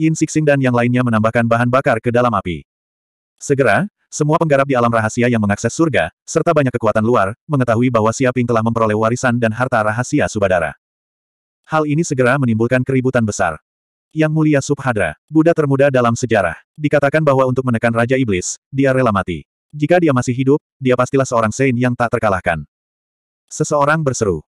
Yin Sixing dan yang lainnya menambahkan bahan bakar ke dalam api. Segera, semua penggarap di alam rahasia yang mengakses surga, serta banyak kekuatan luar, mengetahui bahwa Siaping telah memperoleh warisan dan harta rahasia Subadara. Hal ini segera menimbulkan keributan besar. Yang Mulia Subhadra, Buddha termuda dalam sejarah, dikatakan bahwa untuk menekan Raja Iblis, dia rela mati. Jika dia masih hidup, dia pastilah seorang Saint yang tak terkalahkan. Seseorang berseru.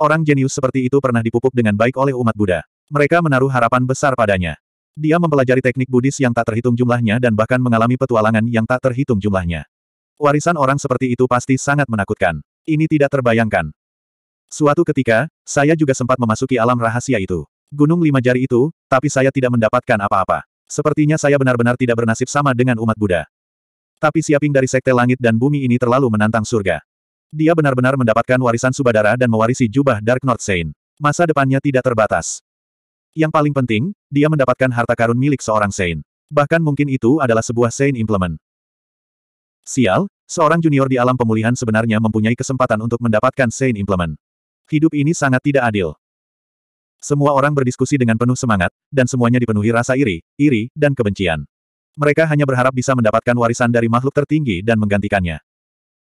Orang jenius seperti itu pernah dipupuk dengan baik oleh umat Buddha. Mereka menaruh harapan besar padanya. Dia mempelajari teknik Buddhis yang tak terhitung jumlahnya dan bahkan mengalami petualangan yang tak terhitung jumlahnya. Warisan orang seperti itu pasti sangat menakutkan. Ini tidak terbayangkan. Suatu ketika, saya juga sempat memasuki alam rahasia itu. Gunung lima jari itu, tapi saya tidak mendapatkan apa-apa. Sepertinya saya benar-benar tidak bernasib sama dengan umat Buddha. Tapi Siaping dari Sekte Langit dan Bumi ini terlalu menantang surga. Dia benar-benar mendapatkan warisan Subadara dan mewarisi jubah Dark North Saint. Masa depannya tidak terbatas. Yang paling penting, dia mendapatkan harta karun milik seorang Sein. Bahkan mungkin itu adalah sebuah Sein implement. Sial, seorang junior di alam pemulihan sebenarnya mempunyai kesempatan untuk mendapatkan Sein implement. Hidup ini sangat tidak adil. Semua orang berdiskusi dengan penuh semangat, dan semuanya dipenuhi rasa iri, iri, dan kebencian. Mereka hanya berharap bisa mendapatkan warisan dari makhluk tertinggi dan menggantikannya.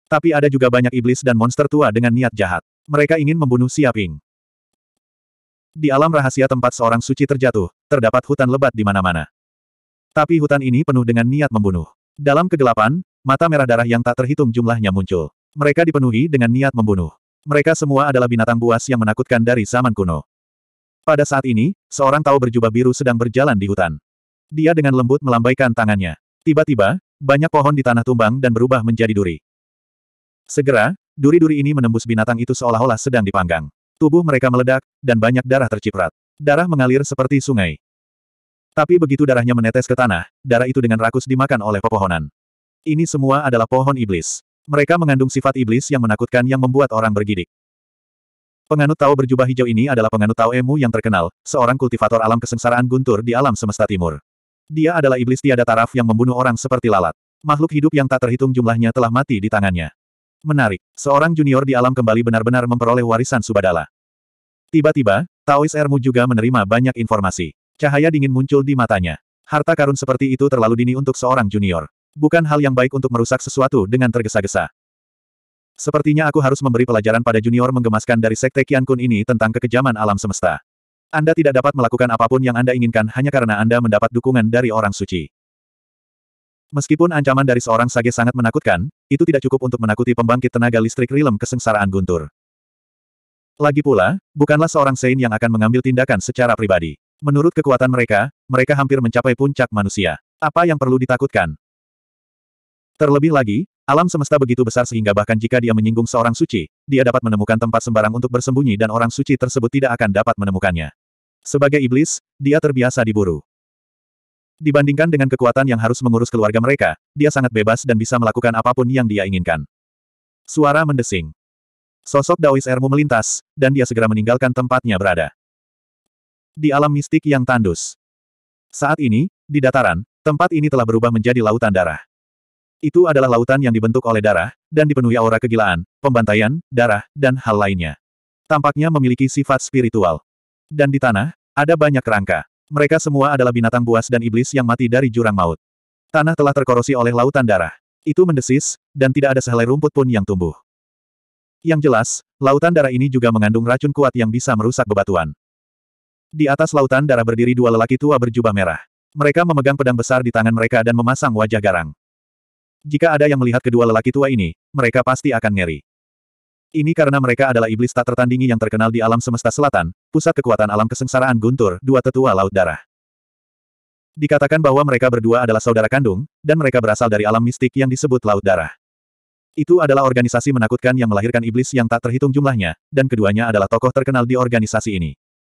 Tapi ada juga banyak iblis dan monster tua dengan niat jahat. Mereka ingin membunuh Siaping. Di alam rahasia tempat seorang suci terjatuh, terdapat hutan lebat di mana-mana. Tapi hutan ini penuh dengan niat membunuh. Dalam kegelapan, mata merah darah yang tak terhitung jumlahnya muncul. Mereka dipenuhi dengan niat membunuh. Mereka semua adalah binatang buas yang menakutkan dari zaman kuno. Pada saat ini, seorang tahu berjubah biru sedang berjalan di hutan. Dia dengan lembut melambaikan tangannya. Tiba-tiba, banyak pohon di tanah tumbang dan berubah menjadi duri. Segera, duri-duri ini menembus binatang itu seolah-olah sedang dipanggang. Tubuh mereka meledak, dan banyak darah terciprat. Darah mengalir seperti sungai. Tapi begitu darahnya menetes ke tanah, darah itu dengan rakus dimakan oleh pepohonan. Ini semua adalah pohon iblis. Mereka mengandung sifat iblis yang menakutkan yang membuat orang bergidik. Penganut Tao berjubah hijau ini adalah penganut Tao Emu yang terkenal, seorang kultivator alam kesengsaraan guntur di alam semesta timur. Dia adalah iblis tiada taraf yang membunuh orang seperti lalat. Makhluk hidup yang tak terhitung jumlahnya telah mati di tangannya. Menarik, seorang junior di alam kembali benar-benar memperoleh warisan Subadala. Tiba-tiba, Taois Ermu juga menerima banyak informasi. Cahaya dingin muncul di matanya. Harta karun seperti itu terlalu dini untuk seorang junior. Bukan hal yang baik untuk merusak sesuatu dengan tergesa-gesa. Sepertinya aku harus memberi pelajaran pada junior menggemaskan dari Sekte Kian Kun ini tentang kekejaman alam semesta. Anda tidak dapat melakukan apapun yang Anda inginkan hanya karena Anda mendapat dukungan dari orang suci. Meskipun ancaman dari seorang sage sangat menakutkan, itu tidak cukup untuk menakuti pembangkit tenaga listrik rilem kesengsaraan guntur. Lagi pula, bukanlah seorang Sein yang akan mengambil tindakan secara pribadi. Menurut kekuatan mereka, mereka hampir mencapai puncak manusia. Apa yang perlu ditakutkan? Terlebih lagi, alam semesta begitu besar sehingga bahkan jika dia menyinggung seorang suci, dia dapat menemukan tempat sembarang untuk bersembunyi dan orang suci tersebut tidak akan dapat menemukannya. Sebagai iblis, dia terbiasa diburu. Dibandingkan dengan kekuatan yang harus mengurus keluarga mereka, dia sangat bebas dan bisa melakukan apapun yang dia inginkan. Suara mendesing. Sosok Daois Ermu melintas, dan dia segera meninggalkan tempatnya berada. Di alam mistik yang tandus. Saat ini, di dataran, tempat ini telah berubah menjadi lautan darah. Itu adalah lautan yang dibentuk oleh darah, dan dipenuhi aura kegilaan, pembantaian, darah, dan hal lainnya. Tampaknya memiliki sifat spiritual. Dan di tanah, ada banyak kerangka. Mereka semua adalah binatang buas dan iblis yang mati dari jurang maut. Tanah telah terkorosi oleh lautan darah. Itu mendesis, dan tidak ada sehelai rumput pun yang tumbuh. Yang jelas, lautan darah ini juga mengandung racun kuat yang bisa merusak bebatuan. Di atas lautan darah berdiri dua lelaki tua berjubah merah. Mereka memegang pedang besar di tangan mereka dan memasang wajah garang. Jika ada yang melihat kedua lelaki tua ini, mereka pasti akan ngeri. Ini karena mereka adalah iblis tak tertandingi yang terkenal di alam semesta selatan, pusat kekuatan alam kesengsaraan guntur, dua tetua laut darah. Dikatakan bahwa mereka berdua adalah saudara kandung, dan mereka berasal dari alam mistik yang disebut laut darah. Itu adalah organisasi menakutkan yang melahirkan iblis yang tak terhitung jumlahnya, dan keduanya adalah tokoh terkenal di organisasi ini.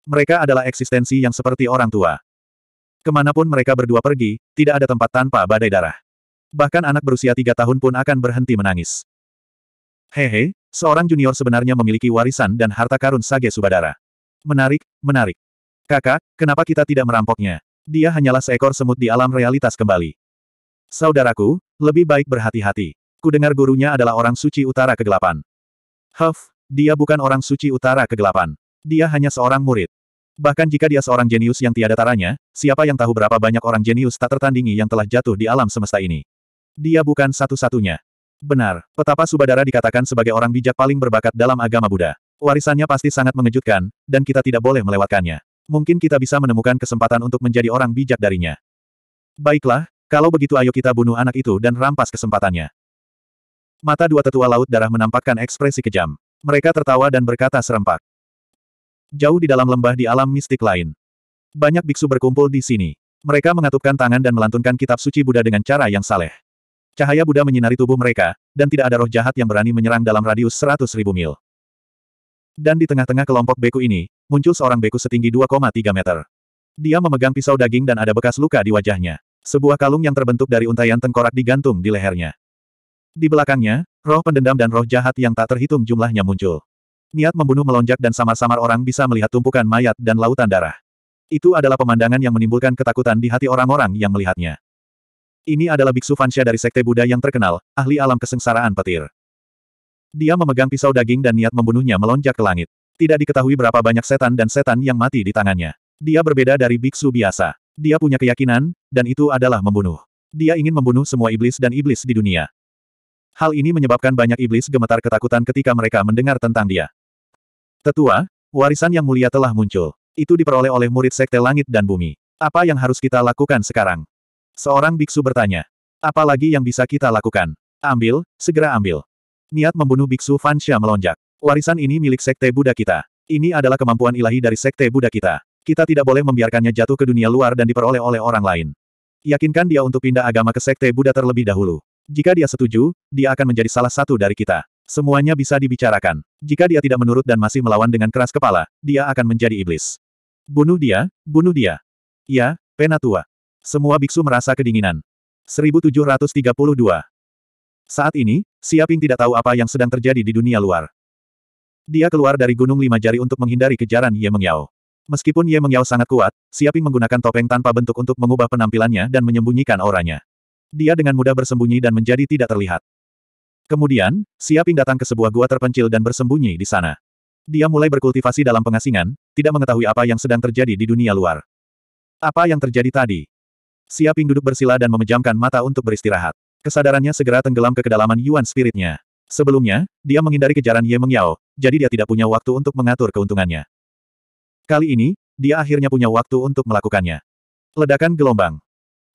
Mereka adalah eksistensi yang seperti orang tua. Kemanapun mereka berdua pergi, tidak ada tempat tanpa badai darah. Bahkan anak berusia tiga tahun pun akan berhenti menangis. Hehe, seorang junior sebenarnya memiliki warisan dan harta karun Sage Subadara. Menarik, menarik. Kakak, kenapa kita tidak merampoknya? Dia hanyalah seekor semut di alam realitas kembali. Saudaraku, lebih baik berhati-hati. Ku dengar gurunya adalah orang suci utara kegelapan. Huff, dia bukan orang suci utara kegelapan. Dia hanya seorang murid. Bahkan jika dia seorang jenius yang tiada taranya, siapa yang tahu berapa banyak orang jenius tak tertandingi yang telah jatuh di alam semesta ini. Dia bukan satu-satunya. Benar, petapa Subadara dikatakan sebagai orang bijak paling berbakat dalam agama Buddha. Warisannya pasti sangat mengejutkan, dan kita tidak boleh melewatkannya. Mungkin kita bisa menemukan kesempatan untuk menjadi orang bijak darinya. Baiklah, kalau begitu ayo kita bunuh anak itu dan rampas kesempatannya. Mata dua tetua laut darah menampakkan ekspresi kejam. Mereka tertawa dan berkata serempak. Jauh di dalam lembah di alam mistik lain. Banyak biksu berkumpul di sini. Mereka mengatupkan tangan dan melantunkan kitab suci Buddha dengan cara yang saleh. Cahaya Buddha menyinari tubuh mereka, dan tidak ada roh jahat yang berani menyerang dalam radius seratus ribu mil. Dan di tengah-tengah kelompok beku ini, muncul seorang beku setinggi 2,3 meter. Dia memegang pisau daging dan ada bekas luka di wajahnya. Sebuah kalung yang terbentuk dari untaian tengkorak digantung di lehernya. Di belakangnya, roh pendendam dan roh jahat yang tak terhitung jumlahnya muncul. Niat membunuh melonjak dan samar-samar orang bisa melihat tumpukan mayat dan lautan darah. Itu adalah pemandangan yang menimbulkan ketakutan di hati orang-orang yang melihatnya. Ini adalah biksu Fansha dari Sekte Buddha yang terkenal, ahli alam kesengsaraan petir. Dia memegang pisau daging dan niat membunuhnya melonjak ke langit. Tidak diketahui berapa banyak setan dan setan yang mati di tangannya. Dia berbeda dari biksu biasa. Dia punya keyakinan, dan itu adalah membunuh. Dia ingin membunuh semua iblis dan iblis di dunia. Hal ini menyebabkan banyak iblis gemetar ketakutan ketika mereka mendengar tentang dia. Tetua, warisan yang mulia telah muncul. Itu diperoleh oleh murid sekte langit dan bumi. Apa yang harus kita lakukan sekarang? Seorang biksu bertanya. Apa lagi yang bisa kita lakukan? Ambil, segera ambil. Niat membunuh biksu Fansha melonjak. Warisan ini milik sekte Buddha kita. Ini adalah kemampuan ilahi dari sekte Buddha kita. Kita tidak boleh membiarkannya jatuh ke dunia luar dan diperoleh oleh orang lain. Yakinkan dia untuk pindah agama ke sekte Buddha terlebih dahulu. Jika dia setuju, dia akan menjadi salah satu dari kita. Semuanya bisa dibicarakan. Jika dia tidak menurut dan masih melawan dengan keras kepala, dia akan menjadi iblis. Bunuh dia, bunuh dia. Ya, Penatua. Semua biksu merasa kedinginan. 1732 Saat ini, Siaping tidak tahu apa yang sedang terjadi di dunia luar. Dia keluar dari Gunung Lima Jari untuk menghindari kejaran Ye Mengyao. Meskipun Ye Mengyao sangat kuat, Siaping menggunakan topeng tanpa bentuk untuk mengubah penampilannya dan menyembunyikan auranya. Dia dengan mudah bersembunyi dan menjadi tidak terlihat. Kemudian, Siaping datang ke sebuah gua terpencil dan bersembunyi di sana. Dia mulai berkultivasi dalam pengasingan, tidak mengetahui apa yang sedang terjadi di dunia luar. Apa yang terjadi tadi? Siaping duduk bersila dan memejamkan mata untuk beristirahat. Kesadarannya segera tenggelam ke kedalaman Yuan spiritnya. Sebelumnya, dia menghindari kejaran Ye Mengyao, jadi dia tidak punya waktu untuk mengatur keuntungannya. Kali ini, dia akhirnya punya waktu untuk melakukannya. Ledakan gelombang.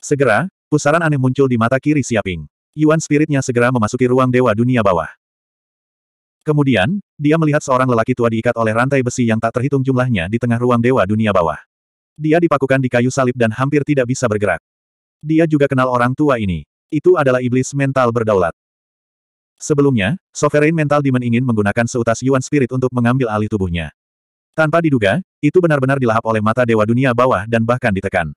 Segera, Pusaran aneh muncul di mata kiri Siaping. Yuan spiritnya segera memasuki ruang dewa dunia bawah. Kemudian, dia melihat seorang lelaki tua diikat oleh rantai besi yang tak terhitung jumlahnya di tengah ruang dewa dunia bawah. Dia dipakukan di kayu salib dan hampir tidak bisa bergerak. Dia juga kenal orang tua ini. Itu adalah iblis mental berdaulat. Sebelumnya, Sovereign Mental Demon ingin menggunakan seutas Yuan Spirit untuk mengambil alih tubuhnya. Tanpa diduga, itu benar-benar dilahap oleh mata Dewa Dunia Bawah dan bahkan ditekan.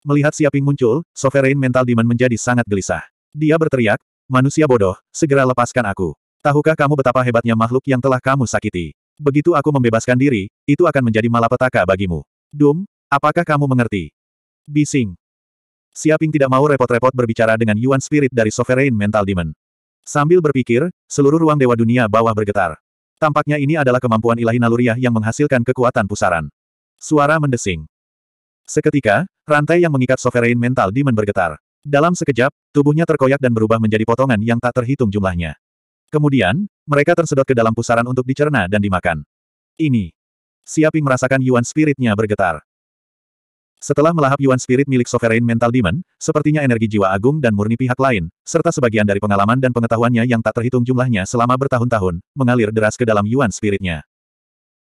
Melihat Siaping muncul, Sovereign Mental Demon menjadi sangat gelisah. Dia berteriak, manusia bodoh, segera lepaskan aku. Tahukah kamu betapa hebatnya makhluk yang telah kamu sakiti? Begitu aku membebaskan diri, itu akan menjadi malapetaka bagimu. Dum, apakah kamu mengerti? Bising. Siaping tidak mau repot-repot berbicara dengan Yuan Spirit dari Sovereign Mental Demon. Sambil berpikir, seluruh ruang dewa dunia bawah bergetar. Tampaknya ini adalah kemampuan ilahi naluriah yang menghasilkan kekuatan pusaran. Suara mendesing. Seketika, Rantai yang mengikat sovereign mental Demon bergetar. Dalam sekejap, tubuhnya terkoyak dan berubah menjadi potongan yang tak terhitung jumlahnya. Kemudian, mereka tersedot ke dalam pusaran untuk dicerna dan dimakan. Ini. Siaping merasakan Yuan Spiritnya bergetar. Setelah melahap Yuan Spirit milik Sovereign Mental Demon, sepertinya energi jiwa agung dan murni pihak lain, serta sebagian dari pengalaman dan pengetahuannya yang tak terhitung jumlahnya selama bertahun-tahun, mengalir deras ke dalam Yuan Spiritnya.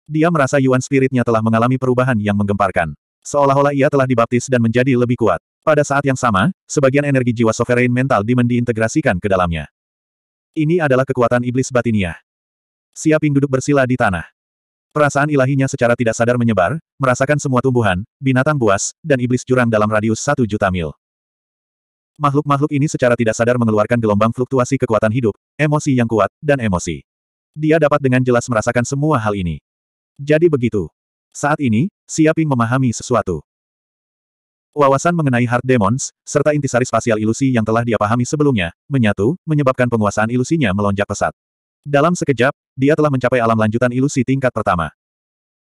Dia merasa Yuan Spiritnya telah mengalami perubahan yang menggemparkan. Seolah-olah ia telah dibaptis dan menjadi lebih kuat. Pada saat yang sama, sebagian energi jiwa sovereign mental Demon diintegrasikan ke dalamnya. Ini adalah kekuatan iblis batinia. Siaping duduk bersila di tanah. Perasaan ilahinya secara tidak sadar menyebar, merasakan semua tumbuhan, binatang buas, dan iblis jurang dalam radius satu juta mil. Makhluk-makhluk ini secara tidak sadar mengeluarkan gelombang fluktuasi kekuatan hidup, emosi yang kuat, dan emosi. Dia dapat dengan jelas merasakan semua hal ini. Jadi begitu. Saat ini, Siaping memahami sesuatu. Wawasan mengenai Heart Demons, serta intisari spasial ilusi yang telah dia pahami sebelumnya, menyatu, menyebabkan penguasaan ilusinya melonjak pesat. Dalam sekejap, dia telah mencapai alam lanjutan ilusi tingkat pertama.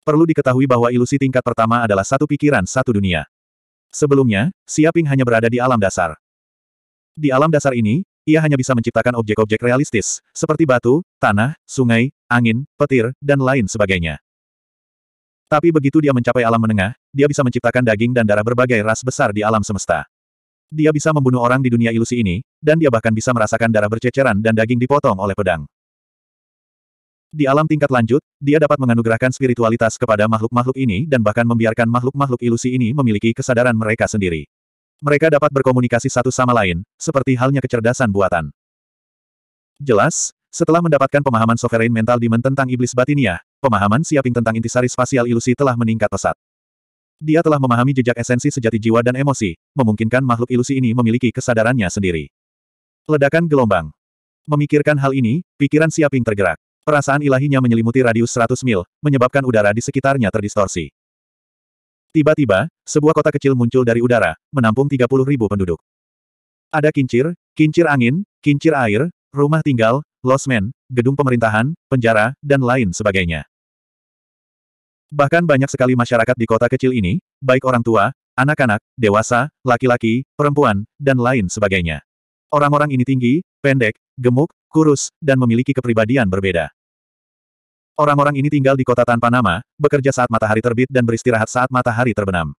Perlu diketahui bahwa ilusi tingkat pertama adalah satu pikiran satu dunia. Sebelumnya, Siaping hanya berada di alam dasar. Di alam dasar ini, ia hanya bisa menciptakan objek-objek realistis, seperti batu, tanah, sungai, angin, petir, dan lain sebagainya. Tapi begitu dia mencapai alam menengah, dia bisa menciptakan daging dan darah berbagai ras besar di alam semesta. Dia bisa membunuh orang di dunia ilusi ini, dan dia bahkan bisa merasakan darah berceceran dan daging dipotong oleh pedang. Di alam tingkat lanjut, dia dapat menganugerahkan spiritualitas kepada makhluk-makhluk ini dan bahkan membiarkan makhluk-makhluk ilusi ini memiliki kesadaran mereka sendiri. Mereka dapat berkomunikasi satu sama lain, seperti halnya kecerdasan buatan. Jelas, setelah mendapatkan pemahaman sovereign mental dimen tentang iblis batiniah pemahaman Siaping tentang intisari spasial ilusi telah meningkat pesat. Dia telah memahami jejak esensi sejati jiwa dan emosi, memungkinkan makhluk ilusi ini memiliki kesadarannya sendiri. Ledakan gelombang. Memikirkan hal ini, pikiran Siaping tergerak. Perasaan ilahinya menyelimuti radius 100 mil, menyebabkan udara di sekitarnya terdistorsi. Tiba-tiba, sebuah kota kecil muncul dari udara, menampung 30.000 ribu penduduk. Ada kincir, kincir angin, kincir air, rumah tinggal, losmen, gedung pemerintahan, penjara, dan lain sebagainya. Bahkan banyak sekali masyarakat di kota kecil ini, baik orang tua, anak-anak, dewasa, laki-laki, perempuan, dan lain sebagainya. Orang-orang ini tinggi, pendek, gemuk, kurus, dan memiliki kepribadian berbeda. Orang-orang ini tinggal di kota tanpa nama, bekerja saat matahari terbit dan beristirahat saat matahari terbenam.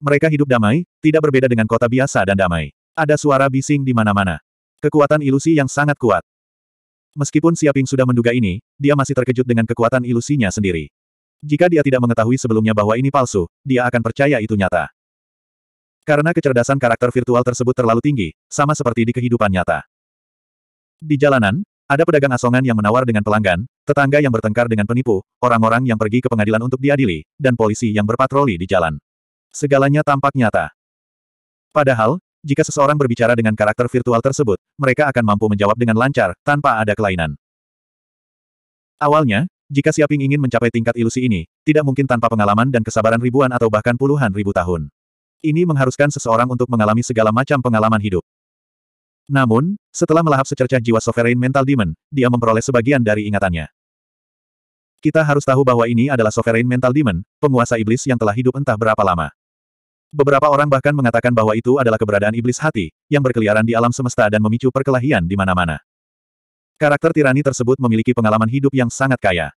Mereka hidup damai, tidak berbeda dengan kota biasa dan damai. Ada suara bising di mana-mana. Kekuatan ilusi yang sangat kuat. Meskipun Siaping sudah menduga ini, dia masih terkejut dengan kekuatan ilusinya sendiri. Jika dia tidak mengetahui sebelumnya bahwa ini palsu, dia akan percaya itu nyata. Karena kecerdasan karakter virtual tersebut terlalu tinggi, sama seperti di kehidupan nyata. Di jalanan, ada pedagang asongan yang menawar dengan pelanggan, tetangga yang bertengkar dengan penipu, orang-orang yang pergi ke pengadilan untuk diadili, dan polisi yang berpatroli di jalan. Segalanya tampak nyata. Padahal, jika seseorang berbicara dengan karakter virtual tersebut, mereka akan mampu menjawab dengan lancar, tanpa ada kelainan. Awalnya, jika Siaping ingin mencapai tingkat ilusi ini, tidak mungkin tanpa pengalaman dan kesabaran ribuan atau bahkan puluhan ribu tahun. Ini mengharuskan seseorang untuk mengalami segala macam pengalaman hidup. Namun, setelah melahap secercah jiwa Sovereign Mental Demon, dia memperoleh sebagian dari ingatannya. Kita harus tahu bahwa ini adalah Sovereign Mental Demon, penguasa iblis yang telah hidup entah berapa lama. Beberapa orang bahkan mengatakan bahwa itu adalah keberadaan iblis hati, yang berkeliaran di alam semesta dan memicu perkelahian di mana-mana. Karakter tirani tersebut memiliki pengalaman hidup yang sangat kaya.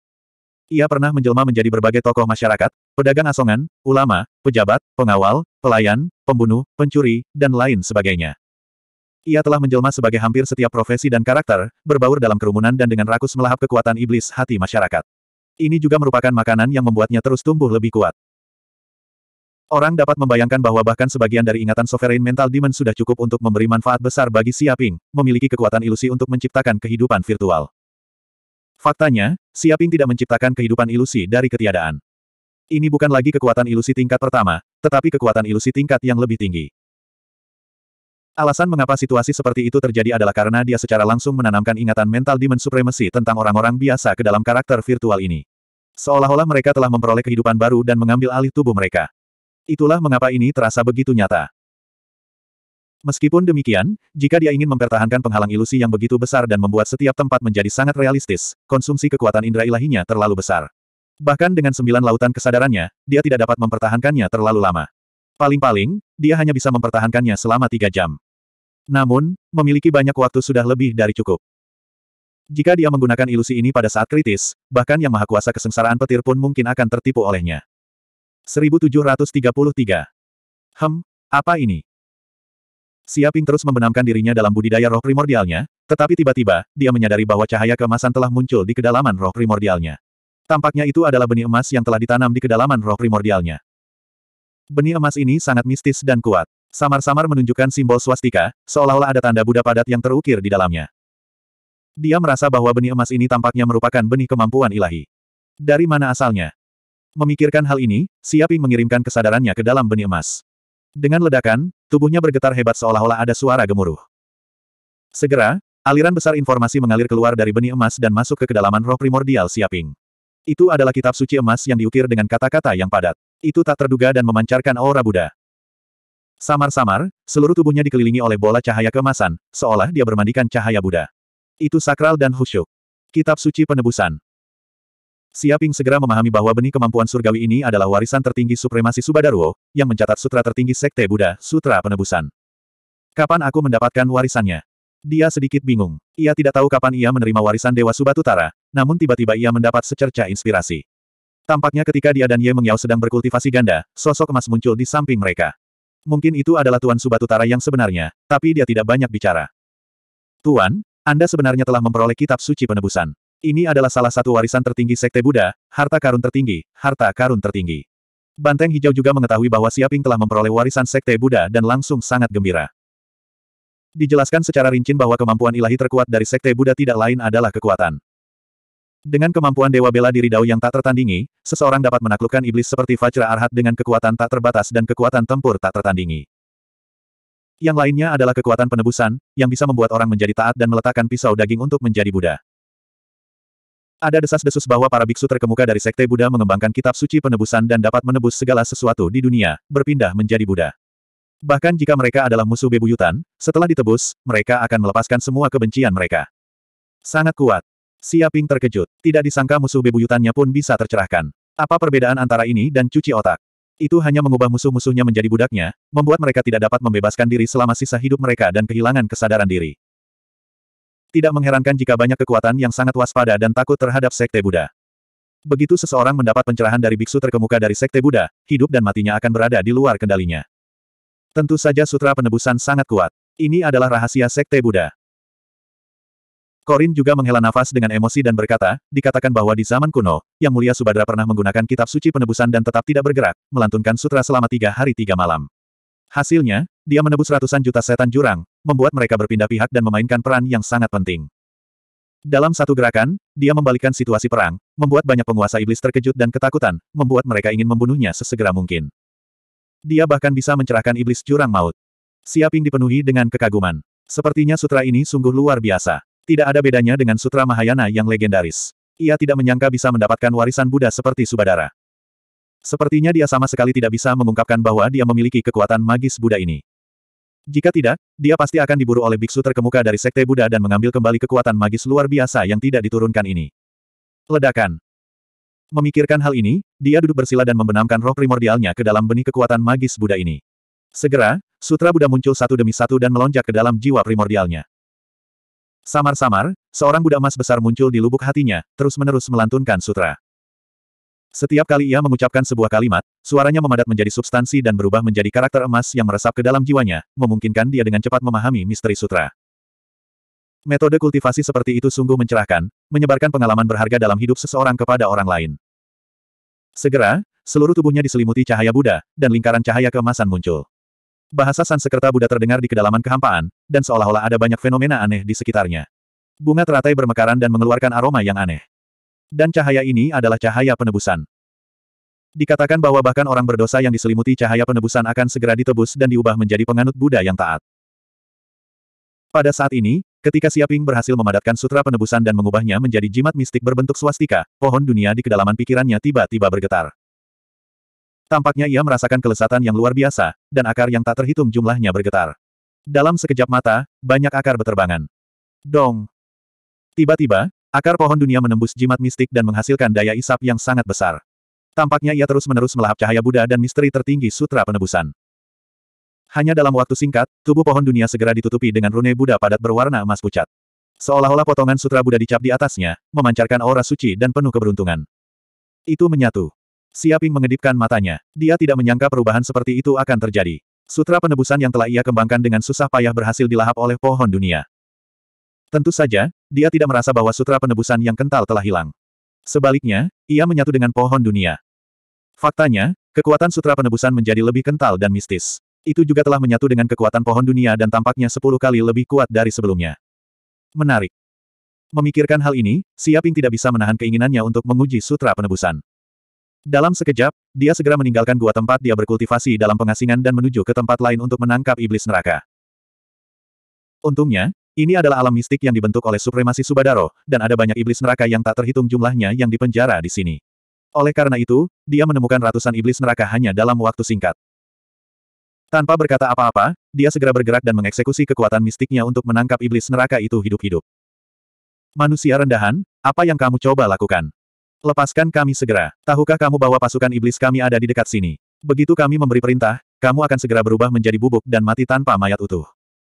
Ia pernah menjelma menjadi berbagai tokoh masyarakat, pedagang asongan, ulama, pejabat, pengawal, pelayan, pembunuh, pencuri, dan lain sebagainya. Ia telah menjelma sebagai hampir setiap profesi dan karakter, berbaur dalam kerumunan dan dengan rakus melahap kekuatan iblis hati masyarakat. Ini juga merupakan makanan yang membuatnya terus tumbuh lebih kuat. Orang dapat membayangkan bahwa bahkan sebagian dari ingatan Sovereign Mental Demon sudah cukup untuk memberi manfaat besar bagi Siaping, memiliki kekuatan ilusi untuk menciptakan kehidupan virtual. Faktanya, Siaping tidak menciptakan kehidupan ilusi dari ketiadaan. Ini bukan lagi kekuatan ilusi tingkat pertama, tetapi kekuatan ilusi tingkat yang lebih tinggi. Alasan mengapa situasi seperti itu terjadi adalah karena dia secara langsung menanamkan ingatan mental Demon Supremacy tentang orang-orang biasa ke dalam karakter virtual ini. Seolah-olah mereka telah memperoleh kehidupan baru dan mengambil alih tubuh mereka. Itulah mengapa ini terasa begitu nyata. Meskipun demikian, jika dia ingin mempertahankan penghalang ilusi yang begitu besar dan membuat setiap tempat menjadi sangat realistis, konsumsi kekuatan indera ilahinya terlalu besar. Bahkan dengan sembilan lautan kesadarannya, dia tidak dapat mempertahankannya terlalu lama. Paling-paling, dia hanya bisa mempertahankannya selama tiga jam. Namun, memiliki banyak waktu sudah lebih dari cukup. Jika dia menggunakan ilusi ini pada saat kritis, bahkan yang maha kuasa kesengsaraan petir pun mungkin akan tertipu olehnya. 1733. Hem, apa ini? Siaping terus membenamkan dirinya dalam budidaya roh primordialnya, tetapi tiba-tiba, dia menyadari bahwa cahaya kemasan telah muncul di kedalaman roh primordialnya. Tampaknya itu adalah benih emas yang telah ditanam di kedalaman roh primordialnya. Benih emas ini sangat mistis dan kuat. Samar-samar menunjukkan simbol swastika, seolah-olah ada tanda Buddha padat yang terukir di dalamnya. Dia merasa bahwa benih emas ini tampaknya merupakan benih kemampuan ilahi. Dari mana asalnya? Memikirkan hal ini, Siaping mengirimkan kesadarannya ke dalam benih emas. Dengan ledakan, tubuhnya bergetar hebat seolah-olah ada suara gemuruh. Segera, aliran besar informasi mengalir keluar dari benih emas dan masuk ke kedalaman roh primordial Siaping. Itu adalah kitab suci emas yang diukir dengan kata-kata yang padat. Itu tak terduga dan memancarkan aura Buddha. Samar-samar, seluruh tubuhnya dikelilingi oleh bola cahaya kemasan, seolah dia bermandikan cahaya Buddha. Itu sakral dan khusyuk. Kitab suci penebusan. Siaping segera memahami bahwa benih kemampuan surgawi ini adalah warisan tertinggi supremasi Subadaruo, yang mencatat sutra tertinggi Sekte Buddha, Sutra Penebusan. Kapan aku mendapatkan warisannya? Dia sedikit bingung. Ia tidak tahu kapan ia menerima warisan Dewa Subatutara, namun tiba-tiba ia mendapat secerca inspirasi. Tampaknya ketika dia dan Ye Mengyao sedang berkultivasi ganda, sosok emas muncul di samping mereka. Mungkin itu adalah Tuan Subatutara yang sebenarnya, tapi dia tidak banyak bicara. Tuan, Anda sebenarnya telah memperoleh kitab suci penebusan. Ini adalah salah satu warisan tertinggi Sekte Buddha, harta karun tertinggi, harta karun tertinggi. Banteng Hijau juga mengetahui bahwa Siaping telah memperoleh warisan Sekte Buddha dan langsung sangat gembira. Dijelaskan secara rinci bahwa kemampuan ilahi terkuat dari Sekte Buddha tidak lain adalah kekuatan. Dengan kemampuan Dewa Bela Diri Dao yang tak tertandingi, seseorang dapat menaklukkan iblis seperti Vajra Arhat dengan kekuatan tak terbatas dan kekuatan tempur tak tertandingi. Yang lainnya adalah kekuatan penebusan, yang bisa membuat orang menjadi taat dan meletakkan pisau daging untuk menjadi Buddha. Ada desas-desus bahwa para biksu terkemuka dari Sekte Buddha mengembangkan kitab suci penebusan dan dapat menebus segala sesuatu di dunia, berpindah menjadi Buddha. Bahkan jika mereka adalah musuh bebuyutan, setelah ditebus, mereka akan melepaskan semua kebencian mereka. Sangat kuat. Siaping terkejut. Tidak disangka musuh bebuyutannya pun bisa tercerahkan. Apa perbedaan antara ini dan cuci otak? Itu hanya mengubah musuh-musuhnya menjadi budaknya, membuat mereka tidak dapat membebaskan diri selama sisa hidup mereka dan kehilangan kesadaran diri. Tidak mengherankan jika banyak kekuatan yang sangat waspada dan takut terhadap Sekte Buddha. Begitu seseorang mendapat pencerahan dari biksu terkemuka dari Sekte Buddha, hidup dan matinya akan berada di luar kendalinya. Tentu saja sutra penebusan sangat kuat. Ini adalah rahasia Sekte Buddha. Korin juga menghela nafas dengan emosi dan berkata, dikatakan bahwa di zaman kuno, Yang Mulia Subadra pernah menggunakan kitab suci penebusan dan tetap tidak bergerak, melantunkan sutra selama tiga hari tiga malam. Hasilnya, dia menebus ratusan juta setan jurang, membuat mereka berpindah pihak dan memainkan peran yang sangat penting. Dalam satu gerakan, dia membalikkan situasi perang, membuat banyak penguasa iblis terkejut dan ketakutan, membuat mereka ingin membunuhnya sesegera mungkin. Dia bahkan bisa mencerahkan iblis jurang maut. Siaping dipenuhi dengan kekaguman. Sepertinya sutra ini sungguh luar biasa. Tidak ada bedanya dengan sutra Mahayana yang legendaris. Ia tidak menyangka bisa mendapatkan warisan Buddha seperti Subadara. Sepertinya dia sama sekali tidak bisa mengungkapkan bahwa dia memiliki kekuatan magis Buddha ini. Jika tidak, dia pasti akan diburu oleh biksu terkemuka dari Sekte Buddha dan mengambil kembali kekuatan magis luar biasa yang tidak diturunkan ini. Ledakan. Memikirkan hal ini, dia duduk bersila dan membenamkan roh primordialnya ke dalam benih kekuatan magis Buddha ini. Segera, sutra Buddha muncul satu demi satu dan melonjak ke dalam jiwa primordialnya. Samar-samar, seorang Buddha emas besar muncul di lubuk hatinya, terus-menerus melantunkan sutra. Setiap kali ia mengucapkan sebuah kalimat, suaranya memadat menjadi substansi dan berubah menjadi karakter emas yang meresap ke dalam jiwanya, memungkinkan dia dengan cepat memahami misteri sutra. Metode kultivasi seperti itu sungguh mencerahkan, menyebarkan pengalaman berharga dalam hidup seseorang kepada orang lain. Segera, seluruh tubuhnya diselimuti cahaya Buddha, dan lingkaran cahaya keemasan muncul. Bahasa Sansekerta Buddha terdengar di kedalaman kehampaan, dan seolah-olah ada banyak fenomena aneh di sekitarnya. Bunga teratai bermekaran dan mengeluarkan aroma yang aneh. Dan cahaya ini adalah cahaya penebusan. Dikatakan bahwa bahkan orang berdosa yang diselimuti cahaya penebusan akan segera ditebus dan diubah menjadi penganut Buddha yang taat. Pada saat ini, ketika Siaping berhasil memadatkan sutra penebusan dan mengubahnya menjadi jimat mistik berbentuk swastika, pohon dunia di kedalaman pikirannya tiba-tiba bergetar. Tampaknya ia merasakan kelesatan yang luar biasa, dan akar yang tak terhitung jumlahnya bergetar. Dalam sekejap mata, banyak akar beterbangan. Dong! Tiba-tiba, Akar pohon dunia menembus jimat mistik dan menghasilkan daya isap yang sangat besar. Tampaknya ia terus-menerus melahap cahaya Buddha dan misteri tertinggi Sutra Penebusan. Hanya dalam waktu singkat, tubuh pohon dunia segera ditutupi dengan rune Buddha padat berwarna emas pucat. Seolah-olah potongan Sutra Buddha dicap di atasnya, memancarkan aura suci dan penuh keberuntungan. Itu menyatu. Siaping mengedipkan matanya. Dia tidak menyangka perubahan seperti itu akan terjadi. Sutra penebusan yang telah ia kembangkan dengan susah payah berhasil dilahap oleh pohon dunia. Tentu saja, dia tidak merasa bahwa sutra penebusan yang kental telah hilang. Sebaliknya, ia menyatu dengan pohon dunia. Faktanya, kekuatan sutra penebusan menjadi lebih kental dan mistis. Itu juga telah menyatu dengan kekuatan pohon dunia dan tampaknya sepuluh kali lebih kuat dari sebelumnya. Menarik. Memikirkan hal ini, Siaping tidak bisa menahan keinginannya untuk menguji sutra penebusan. Dalam sekejap, dia segera meninggalkan gua tempat dia berkultivasi dalam pengasingan dan menuju ke tempat lain untuk menangkap iblis neraka. Untungnya, ini adalah alam mistik yang dibentuk oleh supremasi Subadaro, dan ada banyak iblis neraka yang tak terhitung jumlahnya yang dipenjara di sini. Oleh karena itu, dia menemukan ratusan iblis neraka hanya dalam waktu singkat. Tanpa berkata apa-apa, dia segera bergerak dan mengeksekusi kekuatan mistiknya untuk menangkap iblis neraka itu hidup-hidup. Manusia rendahan, apa yang kamu coba lakukan? Lepaskan kami segera. Tahukah kamu bahwa pasukan iblis kami ada di dekat sini? Begitu kami memberi perintah, kamu akan segera berubah menjadi bubuk dan mati tanpa mayat utuh.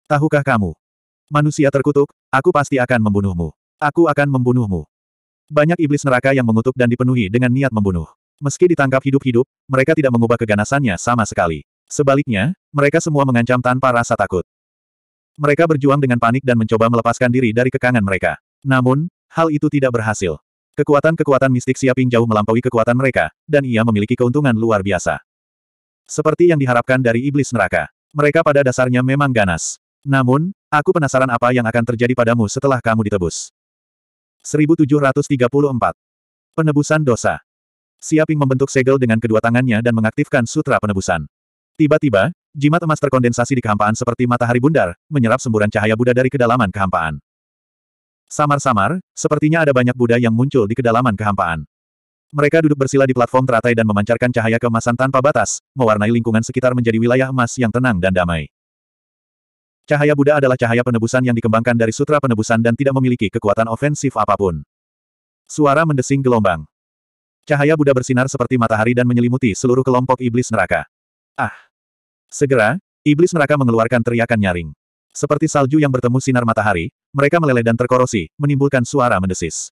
Tahukah kamu, Manusia terkutuk, aku pasti akan membunuhmu. Aku akan membunuhmu. Banyak iblis neraka yang mengutuk dan dipenuhi dengan niat membunuh. Meski ditangkap hidup-hidup, mereka tidak mengubah keganasannya sama sekali. Sebaliknya, mereka semua mengancam tanpa rasa takut. Mereka berjuang dengan panik dan mencoba melepaskan diri dari kekangan mereka. Namun, hal itu tidak berhasil. Kekuatan-kekuatan mistik Siaping jauh melampaui kekuatan mereka, dan ia memiliki keuntungan luar biasa. Seperti yang diharapkan dari iblis neraka, mereka pada dasarnya memang ganas. Namun, Aku penasaran apa yang akan terjadi padamu setelah kamu ditebus. 1734. Penebusan dosa. Siaping membentuk segel dengan kedua tangannya dan mengaktifkan sutra penebusan. Tiba-tiba, jimat emas terkondensasi di kehampaan seperti matahari bundar, menyerap semburan cahaya Buddha dari kedalaman kehampaan. Samar-samar, sepertinya ada banyak Buddha yang muncul di kedalaman kehampaan. Mereka duduk bersila di platform teratai dan memancarkan cahaya keemasan tanpa batas, mewarnai lingkungan sekitar menjadi wilayah emas yang tenang dan damai. Cahaya Buddha adalah cahaya penebusan yang dikembangkan dari sutra penebusan dan tidak memiliki kekuatan ofensif apapun. Suara mendesing gelombang. Cahaya Buddha bersinar seperti matahari dan menyelimuti seluruh kelompok iblis neraka. Ah! Segera, iblis neraka mengeluarkan teriakan nyaring. Seperti salju yang bertemu sinar matahari, mereka meleleh dan terkorosi, menimbulkan suara mendesis.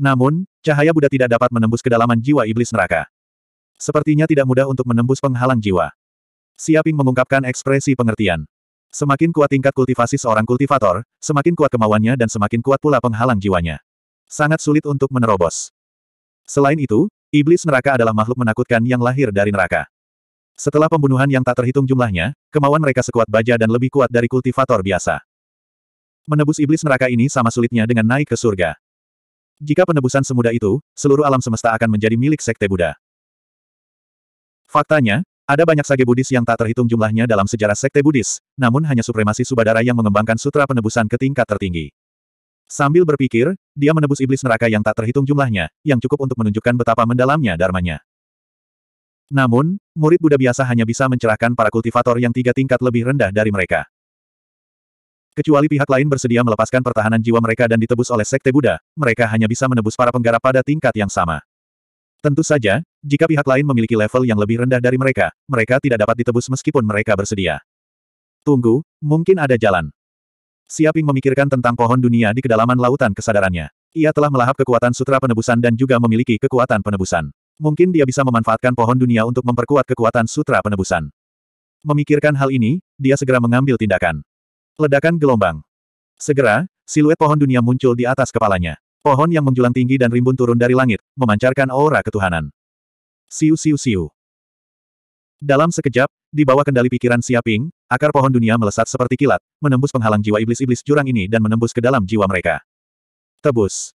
Namun, cahaya Buddha tidak dapat menembus kedalaman jiwa iblis neraka. Sepertinya tidak mudah untuk menembus penghalang jiwa. Siaping mengungkapkan ekspresi pengertian. Semakin kuat tingkat kultivasi seorang kultivator, semakin kuat kemauannya dan semakin kuat pula penghalang jiwanya. Sangat sulit untuk menerobos. Selain itu, iblis neraka adalah makhluk menakutkan yang lahir dari neraka. Setelah pembunuhan yang tak terhitung jumlahnya, kemauan mereka sekuat baja dan lebih kuat dari kultivator biasa. Menebus iblis neraka ini sama sulitnya dengan naik ke surga. Jika penebusan semudah itu, seluruh alam semesta akan menjadi milik Sekte Buddha. Faktanya, ada banyak sage Buddhis yang tak terhitung jumlahnya dalam sejarah sekte Buddhis, namun hanya supremasi Subadara yang mengembangkan sutra penebusan ke tingkat tertinggi. Sambil berpikir, dia menebus iblis neraka yang tak terhitung jumlahnya, yang cukup untuk menunjukkan betapa mendalamnya dharmanya. Namun, murid Buddha biasa hanya bisa mencerahkan para kultivator yang tiga tingkat lebih rendah dari mereka. Kecuali pihak lain bersedia melepaskan pertahanan jiwa mereka dan ditebus oleh sekte Buddha, mereka hanya bisa menebus para penggarap pada tingkat yang sama. Tentu saja, jika pihak lain memiliki level yang lebih rendah dari mereka, mereka tidak dapat ditebus meskipun mereka bersedia. Tunggu, mungkin ada jalan. Siaping memikirkan tentang pohon dunia di kedalaman lautan kesadarannya. Ia telah melahap kekuatan sutra penebusan dan juga memiliki kekuatan penebusan. Mungkin dia bisa memanfaatkan pohon dunia untuk memperkuat kekuatan sutra penebusan. Memikirkan hal ini, dia segera mengambil tindakan. Ledakan gelombang. Segera, siluet pohon dunia muncul di atas kepalanya. Pohon yang menjulang tinggi dan rimbun turun dari langit, memancarkan aura ketuhanan. Siu siu siu. Dalam sekejap, di bawah kendali pikiran Siaping, akar pohon dunia melesat seperti kilat, menembus penghalang jiwa iblis-iblis jurang ini dan menembus ke dalam jiwa mereka. Tebus.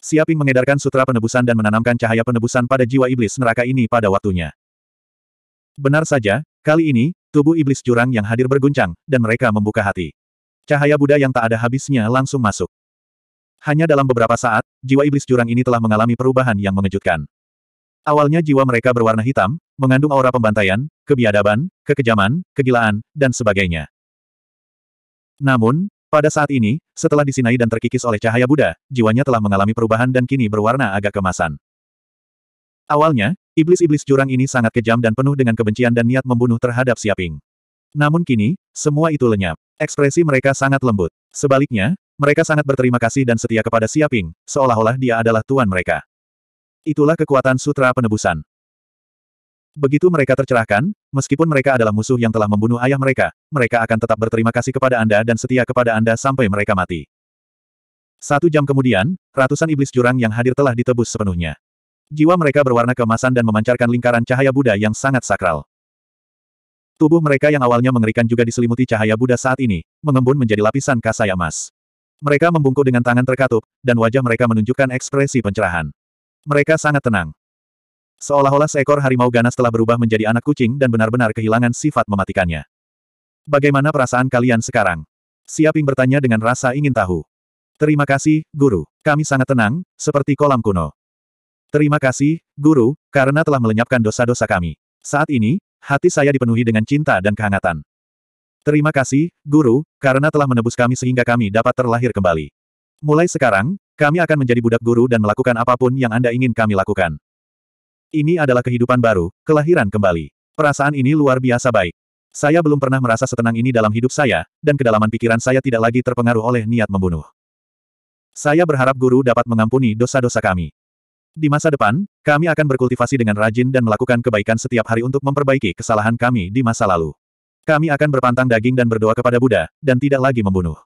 Siaping mengedarkan sutra penebusan dan menanamkan cahaya penebusan pada jiwa iblis neraka ini pada waktunya. Benar saja, kali ini, tubuh iblis jurang yang hadir berguncang, dan mereka membuka hati. Cahaya Buddha yang tak ada habisnya langsung masuk. Hanya dalam beberapa saat, jiwa iblis jurang ini telah mengalami perubahan yang mengejutkan. Awalnya jiwa mereka berwarna hitam, mengandung aura pembantaian, kebiadaban, kekejaman, kegilaan, dan sebagainya. Namun, pada saat ini, setelah disinai dan terkikis oleh cahaya Buddha, jiwanya telah mengalami perubahan dan kini berwarna agak kemasan. Awalnya, iblis-iblis jurang ini sangat kejam dan penuh dengan kebencian dan niat membunuh terhadap Siaping. Namun kini, semua itu lenyap. Ekspresi mereka sangat lembut. Sebaliknya, mereka sangat berterima kasih dan setia kepada Siaping, seolah-olah dia adalah tuan mereka. Itulah kekuatan Sutra Penebusan. Begitu mereka tercerahkan, meskipun mereka adalah musuh yang telah membunuh ayah mereka, mereka akan tetap berterima kasih kepada Anda dan setia kepada Anda sampai mereka mati. Satu jam kemudian, ratusan iblis jurang yang hadir telah ditebus sepenuhnya. Jiwa mereka berwarna keemasan dan memancarkan lingkaran cahaya Buddha yang sangat sakral. Tubuh mereka yang awalnya mengerikan juga diselimuti cahaya Buddha saat ini, mengembun menjadi lapisan kasaya emas. Mereka membungkuk dengan tangan terkatup, dan wajah mereka menunjukkan ekspresi pencerahan. Mereka sangat tenang. Seolah-olah seekor harimau ganas telah berubah menjadi anak kucing dan benar-benar kehilangan sifat mematikannya. Bagaimana perasaan kalian sekarang? Siaping bertanya dengan rasa ingin tahu. Terima kasih, Guru. Kami sangat tenang, seperti kolam kuno. Terima kasih, Guru, karena telah melenyapkan dosa-dosa kami. Saat ini, hati saya dipenuhi dengan cinta dan kehangatan. Terima kasih, Guru, karena telah menebus kami sehingga kami dapat terlahir kembali. Mulai sekarang, kami akan menjadi budak guru dan melakukan apapun yang Anda ingin kami lakukan. Ini adalah kehidupan baru, kelahiran kembali. Perasaan ini luar biasa baik. Saya belum pernah merasa setenang ini dalam hidup saya, dan kedalaman pikiran saya tidak lagi terpengaruh oleh niat membunuh. Saya berharap guru dapat mengampuni dosa-dosa kami. Di masa depan, kami akan berkultivasi dengan rajin dan melakukan kebaikan setiap hari untuk memperbaiki kesalahan kami di masa lalu. Kami akan berpantang daging dan berdoa kepada Buddha, dan tidak lagi membunuh.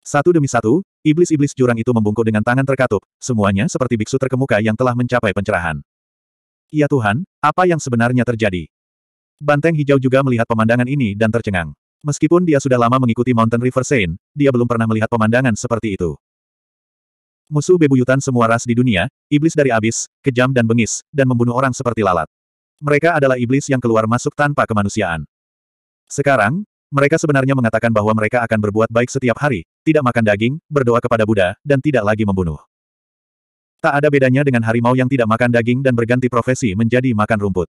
Satu demi satu, Iblis-iblis jurang itu membungkuk dengan tangan terkatup, semuanya seperti biksu terkemuka yang telah mencapai pencerahan. Ya Tuhan, apa yang sebenarnya terjadi? Banteng hijau juga melihat pemandangan ini dan tercengang. Meskipun dia sudah lama mengikuti Mountain River Saint, dia belum pernah melihat pemandangan seperti itu. Musuh bebuyutan semua ras di dunia, iblis dari abis, kejam dan bengis, dan membunuh orang seperti lalat. Mereka adalah iblis yang keluar masuk tanpa kemanusiaan. Sekarang, mereka sebenarnya mengatakan bahwa mereka akan berbuat baik setiap hari, tidak makan daging, berdoa kepada Buddha, dan tidak lagi membunuh. Tak ada bedanya dengan harimau yang tidak makan daging dan berganti profesi menjadi makan rumput.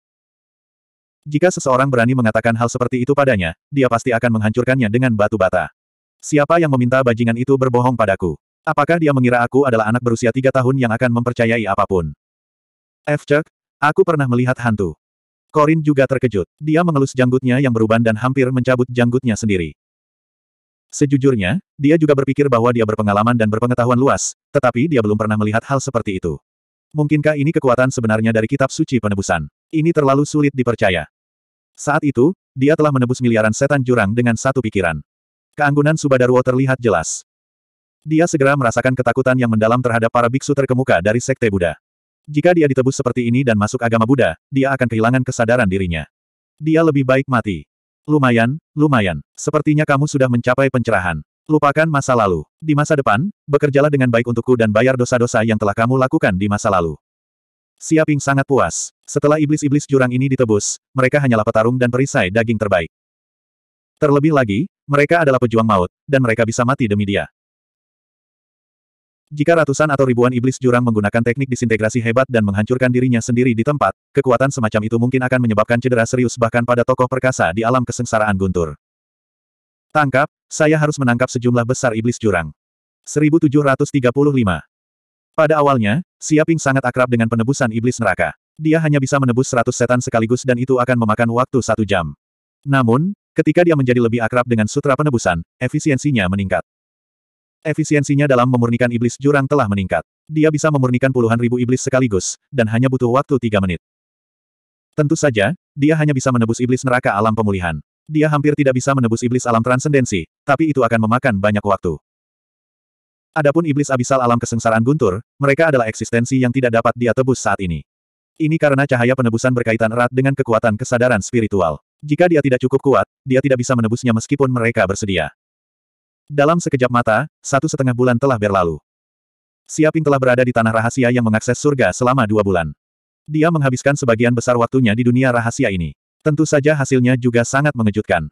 Jika seseorang berani mengatakan hal seperti itu padanya, dia pasti akan menghancurkannya dengan batu bata. Siapa yang meminta bajingan itu berbohong padaku? Apakah dia mengira aku adalah anak berusia tiga tahun yang akan mempercayai apapun? F. Chuck, aku pernah melihat hantu. Korin juga terkejut. Dia mengelus janggutnya yang beruban dan hampir mencabut janggutnya sendiri. Sejujurnya, dia juga berpikir bahwa dia berpengalaman dan berpengetahuan luas, tetapi dia belum pernah melihat hal seperti itu. Mungkinkah ini kekuatan sebenarnya dari kitab suci penebusan? Ini terlalu sulit dipercaya. Saat itu, dia telah menebus miliaran setan jurang dengan satu pikiran. Keanggunan Subadaruo terlihat jelas. Dia segera merasakan ketakutan yang mendalam terhadap para biksu terkemuka dari Sekte Buddha. Jika dia ditebus seperti ini dan masuk agama Buddha, dia akan kehilangan kesadaran dirinya. Dia lebih baik mati. Lumayan, lumayan. Sepertinya kamu sudah mencapai pencerahan. Lupakan masa lalu. Di masa depan, bekerjalah dengan baik untukku dan bayar dosa-dosa yang telah kamu lakukan di masa lalu. Siaping sangat puas. Setelah iblis-iblis jurang ini ditebus, mereka hanyalah petarung dan perisai daging terbaik. Terlebih lagi, mereka adalah pejuang maut, dan mereka bisa mati demi dia. Jika ratusan atau ribuan iblis jurang menggunakan teknik disintegrasi hebat dan menghancurkan dirinya sendiri di tempat, kekuatan semacam itu mungkin akan menyebabkan cedera serius bahkan pada tokoh perkasa di alam kesengsaraan guntur. Tangkap, saya harus menangkap sejumlah besar iblis jurang. 1735 Pada awalnya, Siaping sangat akrab dengan penebusan iblis neraka. Dia hanya bisa menebus 100 setan sekaligus dan itu akan memakan waktu satu jam. Namun, ketika dia menjadi lebih akrab dengan sutra penebusan, efisiensinya meningkat. Efisiensinya dalam memurnikan iblis jurang telah meningkat. Dia bisa memurnikan puluhan ribu iblis sekaligus, dan hanya butuh waktu tiga menit. Tentu saja, dia hanya bisa menebus iblis neraka alam pemulihan. Dia hampir tidak bisa menebus iblis alam transendensi, tapi itu akan memakan banyak waktu. Adapun iblis abisal alam kesengsaraan guntur, mereka adalah eksistensi yang tidak dapat dia tebus saat ini. Ini karena cahaya penebusan berkaitan erat dengan kekuatan kesadaran spiritual. Jika dia tidak cukup kuat, dia tidak bisa menebusnya meskipun mereka bersedia. Dalam sekejap mata, satu setengah bulan telah berlalu. Siaping telah berada di tanah rahasia yang mengakses surga selama dua bulan. Dia menghabiskan sebagian besar waktunya di dunia rahasia ini. Tentu saja hasilnya juga sangat mengejutkan.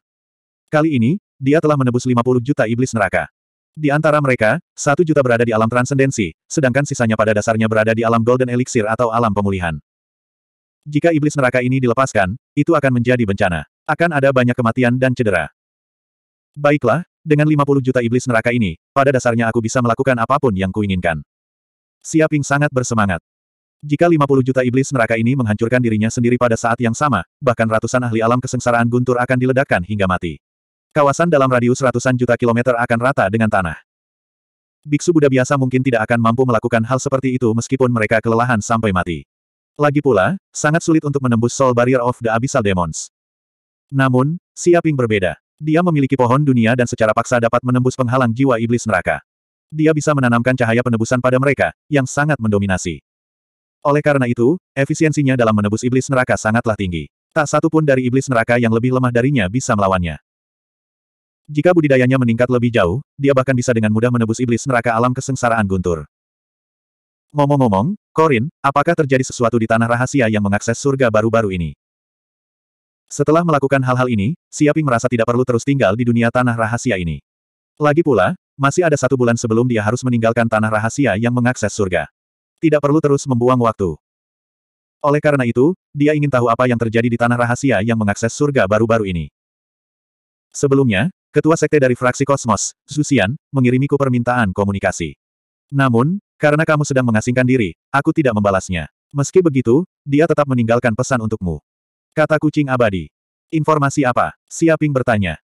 Kali ini, dia telah menebus 50 juta iblis neraka. Di antara mereka, satu juta berada di alam transendensi, sedangkan sisanya pada dasarnya berada di alam golden elixir atau alam pemulihan. Jika iblis neraka ini dilepaskan, itu akan menjadi bencana. Akan ada banyak kematian dan cedera. Baiklah, dengan 50 juta iblis neraka ini, pada dasarnya aku bisa melakukan apapun yang kuinginkan. Siaping sangat bersemangat. Jika 50 juta iblis neraka ini menghancurkan dirinya sendiri pada saat yang sama, bahkan ratusan ahli alam kesengsaraan guntur akan diledakkan hingga mati. Kawasan dalam radius ratusan juta kilometer akan rata dengan tanah. Biksu Buddha biasa mungkin tidak akan mampu melakukan hal seperti itu meskipun mereka kelelahan sampai mati. Lagi pula, sangat sulit untuk menembus Soul Barrier of the Abyssal Demons. Namun, Siaping berbeda. Dia memiliki pohon dunia dan secara paksa dapat menembus penghalang jiwa iblis neraka. Dia bisa menanamkan cahaya penebusan pada mereka, yang sangat mendominasi. Oleh karena itu, efisiensinya dalam menebus iblis neraka sangatlah tinggi. Tak satu pun dari iblis neraka yang lebih lemah darinya bisa melawannya. Jika budidayanya meningkat lebih jauh, dia bahkan bisa dengan mudah menebus iblis neraka alam kesengsaraan guntur. Ngomong-ngomong, Korin, apakah terjadi sesuatu di tanah rahasia yang mengakses surga baru-baru ini? Setelah melakukan hal-hal ini, Siaping merasa tidak perlu terus tinggal di dunia tanah rahasia ini. Lagi pula, masih ada satu bulan sebelum dia harus meninggalkan tanah rahasia yang mengakses surga. Tidak perlu terus membuang waktu. Oleh karena itu, dia ingin tahu apa yang terjadi di tanah rahasia yang mengakses surga baru-baru ini. Sebelumnya, ketua sekte dari fraksi Kosmos, Susian, mengirimiku permintaan komunikasi. Namun, karena kamu sedang mengasingkan diri, aku tidak membalasnya. Meski begitu, dia tetap meninggalkan pesan untukmu. Kata kucing abadi. Informasi apa? Siaping bertanya.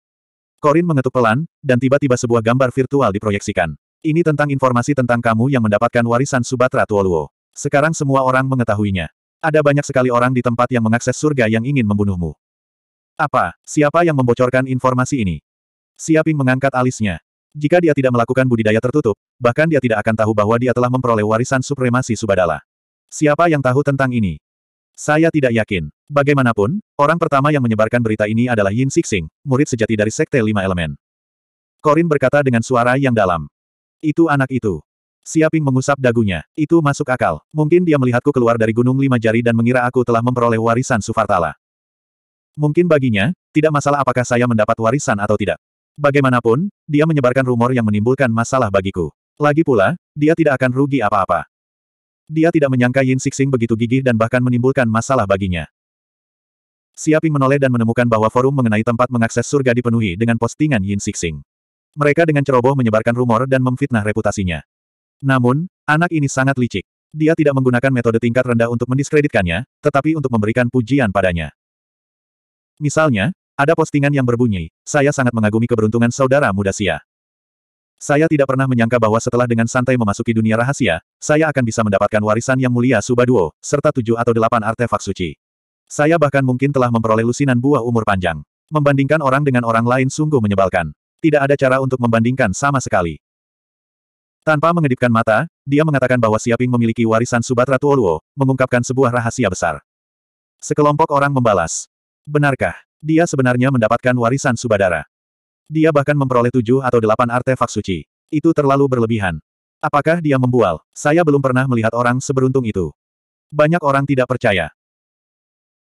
Korin mengetuk pelan, dan tiba-tiba sebuah gambar virtual diproyeksikan. Ini tentang informasi tentang kamu yang mendapatkan warisan Subatra Tuoluo. Sekarang semua orang mengetahuinya. Ada banyak sekali orang di tempat yang mengakses surga yang ingin membunuhmu. Apa? Siapa yang membocorkan informasi ini? Siaping mengangkat alisnya. Jika dia tidak melakukan budidaya tertutup, bahkan dia tidak akan tahu bahwa dia telah memperoleh warisan supremasi Subadala. Siapa yang tahu tentang ini? Saya tidak yakin. Bagaimanapun, orang pertama yang menyebarkan berita ini adalah Yin Sixing, murid sejati dari Sekte Lima Elemen. Korin berkata dengan suara yang dalam. Itu anak itu. Siaping mengusap dagunya. Itu masuk akal. Mungkin dia melihatku keluar dari Gunung Lima Jari dan mengira aku telah memperoleh warisan Suvartala. Mungkin baginya, tidak masalah apakah saya mendapat warisan atau tidak. Bagaimanapun, dia menyebarkan rumor yang menimbulkan masalah bagiku. Lagi pula, dia tidak akan rugi apa-apa. Dia tidak menyangka Yin Sixing begitu gigih dan bahkan menimbulkan masalah baginya. Siaping menoleh dan menemukan bahwa forum mengenai tempat mengakses surga dipenuhi dengan postingan Yin Sixing. Mereka dengan ceroboh menyebarkan rumor dan memfitnah reputasinya. Namun, anak ini sangat licik. Dia tidak menggunakan metode tingkat rendah untuk mendiskreditkannya, tetapi untuk memberikan pujian padanya. Misalnya, ada postingan yang berbunyi, saya sangat mengagumi keberuntungan saudara muda Sia. Saya tidak pernah menyangka bahwa setelah dengan santai memasuki dunia rahasia, saya akan bisa mendapatkan warisan yang mulia Subaduo, serta tujuh atau delapan artefak suci. Saya bahkan mungkin telah memperoleh lusinan buah umur panjang. Membandingkan orang dengan orang lain sungguh menyebalkan. Tidak ada cara untuk membandingkan sama sekali. Tanpa mengedipkan mata, dia mengatakan bahwa Siaping memiliki warisan Subatra Tuoluo, mengungkapkan sebuah rahasia besar. Sekelompok orang membalas. Benarkah, dia sebenarnya mendapatkan warisan Subadara? Dia bahkan memperoleh tujuh atau delapan artefak suci. Itu terlalu berlebihan. Apakah dia membual? Saya belum pernah melihat orang seberuntung itu. Banyak orang tidak percaya.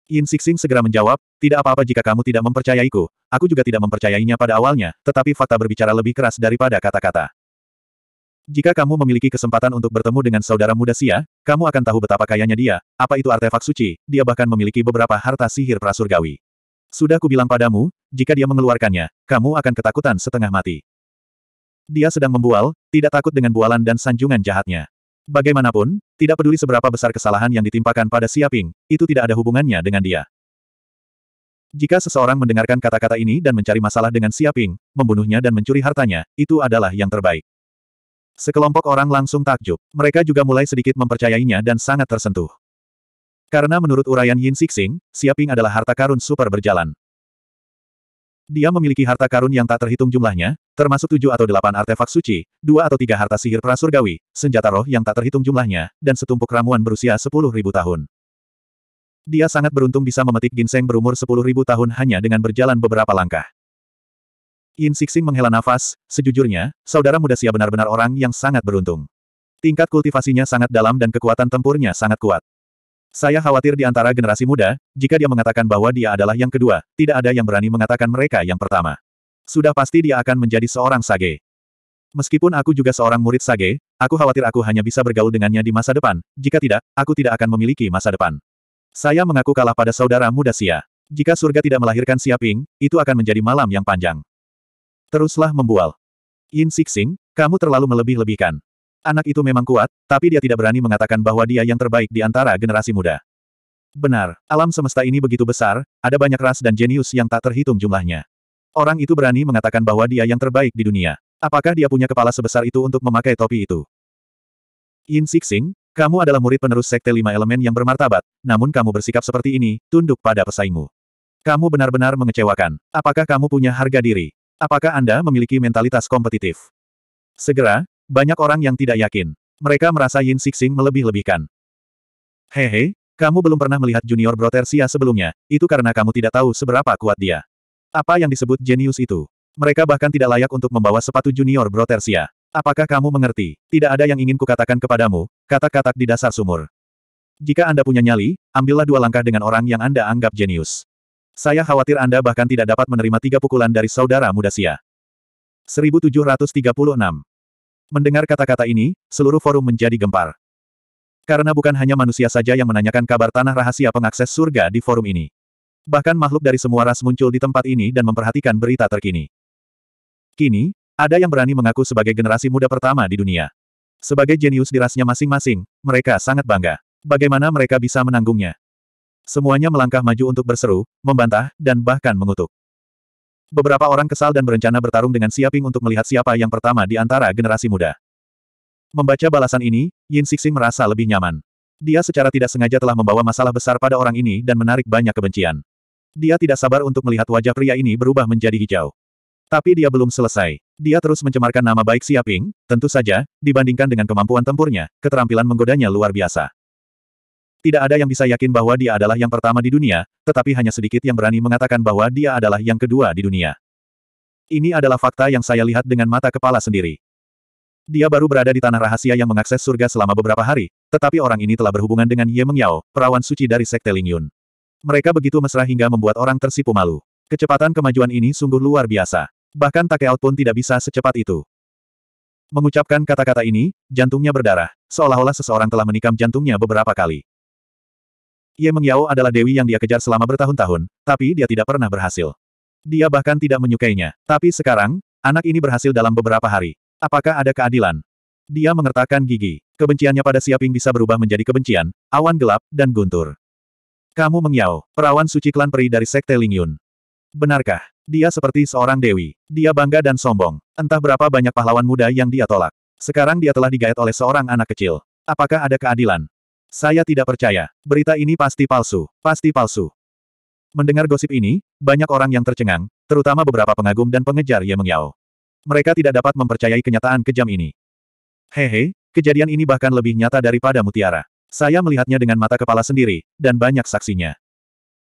Yin Sixing segera menjawab, tidak apa-apa jika kamu tidak mempercayaiku. Aku juga tidak mempercayainya pada awalnya, tetapi fakta berbicara lebih keras daripada kata-kata. Jika kamu memiliki kesempatan untuk bertemu dengan saudara muda Sia, kamu akan tahu betapa kayanya dia, apa itu artefak suci, dia bahkan memiliki beberapa harta sihir prasurgawi. Sudah kubilang padamu, jika dia mengeluarkannya, kamu akan ketakutan setengah mati. Dia sedang membual, tidak takut dengan bualan dan sanjungan jahatnya. Bagaimanapun, tidak peduli seberapa besar kesalahan yang ditimpakan pada Siaping, itu tidak ada hubungannya dengan dia. Jika seseorang mendengarkan kata-kata ini dan mencari masalah dengan Siaping, membunuhnya dan mencuri hartanya, itu adalah yang terbaik. Sekelompok orang langsung takjub. Mereka juga mulai sedikit mempercayainya dan sangat tersentuh. Karena menurut uraian Yin Sixing, Siaping adalah harta karun super berjalan. Dia memiliki harta karun yang tak terhitung jumlahnya, termasuk tujuh atau delapan artefak suci, dua atau tiga harta sihir prasurgawi, senjata roh yang tak terhitung jumlahnya, dan setumpuk ramuan berusia sepuluh ribu tahun. Dia sangat beruntung bisa memetik ginseng berumur sepuluh ribu tahun hanya dengan berjalan beberapa langkah. Yin Sixing menghela nafas, sejujurnya, saudara muda Sia benar-benar orang yang sangat beruntung. Tingkat kultivasinya sangat dalam dan kekuatan tempurnya sangat kuat. Saya khawatir di antara generasi muda, jika dia mengatakan bahwa dia adalah yang kedua, tidak ada yang berani mengatakan mereka yang pertama. Sudah pasti dia akan menjadi seorang sage. Meskipun aku juga seorang murid sage, aku khawatir aku hanya bisa bergaul dengannya di masa depan, jika tidak, aku tidak akan memiliki masa depan. Saya mengaku kalah pada saudara muda Sia. Jika surga tidak melahirkan siaping, itu akan menjadi malam yang panjang. Teruslah membual. Yin Sixing, kamu terlalu melebih-lebihkan. Anak itu memang kuat, tapi dia tidak berani mengatakan bahwa dia yang terbaik di antara generasi muda. Benar, alam semesta ini begitu besar, ada banyak ras dan jenius yang tak terhitung jumlahnya. Orang itu berani mengatakan bahwa dia yang terbaik di dunia. Apakah dia punya kepala sebesar itu untuk memakai topi itu? Yin Sixing, kamu adalah murid penerus sekte lima elemen yang bermartabat, namun kamu bersikap seperti ini, tunduk pada pesaingmu. Kamu benar-benar mengecewakan. Apakah kamu punya harga diri? Apakah Anda memiliki mentalitas kompetitif? Segera, banyak orang yang tidak yakin. Mereka merasa Yin Sixing melebih-lebihkan. Hehe, kamu belum pernah melihat junior Brotersia sebelumnya, itu karena kamu tidak tahu seberapa kuat dia. Apa yang disebut jenius itu? Mereka bahkan tidak layak untuk membawa sepatu junior Brotersia. Apakah kamu mengerti? Tidak ada yang ingin kukatakan kepadamu, kata-kata di dasar sumur. Jika Anda punya nyali, ambillah dua langkah dengan orang yang Anda anggap jenius. Saya khawatir Anda bahkan tidak dapat menerima tiga pukulan dari saudara muda Sia. 1736 Mendengar kata-kata ini, seluruh forum menjadi gempar. Karena bukan hanya manusia saja yang menanyakan kabar tanah rahasia pengakses surga di forum ini. Bahkan makhluk dari semua ras muncul di tempat ini dan memperhatikan berita terkini. Kini, ada yang berani mengaku sebagai generasi muda pertama di dunia. Sebagai jenius di rasnya masing-masing, mereka sangat bangga. Bagaimana mereka bisa menanggungnya? Semuanya melangkah maju untuk berseru, membantah, dan bahkan mengutuk. Beberapa orang kesal dan berencana bertarung dengan Siaping untuk melihat siapa yang pertama di antara generasi muda. Membaca balasan ini, Yin Sixing merasa lebih nyaman. Dia secara tidak sengaja telah membawa masalah besar pada orang ini dan menarik banyak kebencian. Dia tidak sabar untuk melihat wajah pria ini berubah menjadi hijau. Tapi dia belum selesai. Dia terus mencemarkan nama baik Siaping, tentu saja, dibandingkan dengan kemampuan tempurnya, keterampilan menggodanya luar biasa. Tidak ada yang bisa yakin bahwa dia adalah yang pertama di dunia, tetapi hanya sedikit yang berani mengatakan bahwa dia adalah yang kedua di dunia. Ini adalah fakta yang saya lihat dengan mata kepala sendiri. Dia baru berada di tanah rahasia yang mengakses surga selama beberapa hari, tetapi orang ini telah berhubungan dengan Ye Meng perawan suci dari Sekte Ling Yun. Mereka begitu mesra hingga membuat orang tersipu malu. Kecepatan kemajuan ini sungguh luar biasa. Bahkan Takeout pun tidak bisa secepat itu. Mengucapkan kata-kata ini, jantungnya berdarah, seolah-olah seseorang telah menikam jantungnya beberapa kali. Ye Mengyao adalah dewi yang dia kejar selama bertahun-tahun, tapi dia tidak pernah berhasil. Dia bahkan tidak menyukainya. Tapi sekarang, anak ini berhasil dalam beberapa hari. Apakah ada keadilan? Dia mengertakkan gigi. Kebenciannya pada Siaping bisa berubah menjadi kebencian, awan gelap, dan guntur. Kamu Mengyao, perawan suci klan peri dari Sekte Lingyun. Benarkah? Dia seperti seorang dewi. Dia bangga dan sombong. Entah berapa banyak pahlawan muda yang dia tolak. Sekarang dia telah digait oleh seorang anak kecil. Apakah ada keadilan? Saya tidak percaya. Berita ini pasti palsu. Pasti palsu. Mendengar gosip ini, banyak orang yang tercengang, terutama beberapa pengagum dan pengejar Ye Meng Mereka tidak dapat mempercayai kenyataan kejam ini. Hehe, kejadian ini bahkan lebih nyata daripada mutiara. Saya melihatnya dengan mata kepala sendiri, dan banyak saksinya.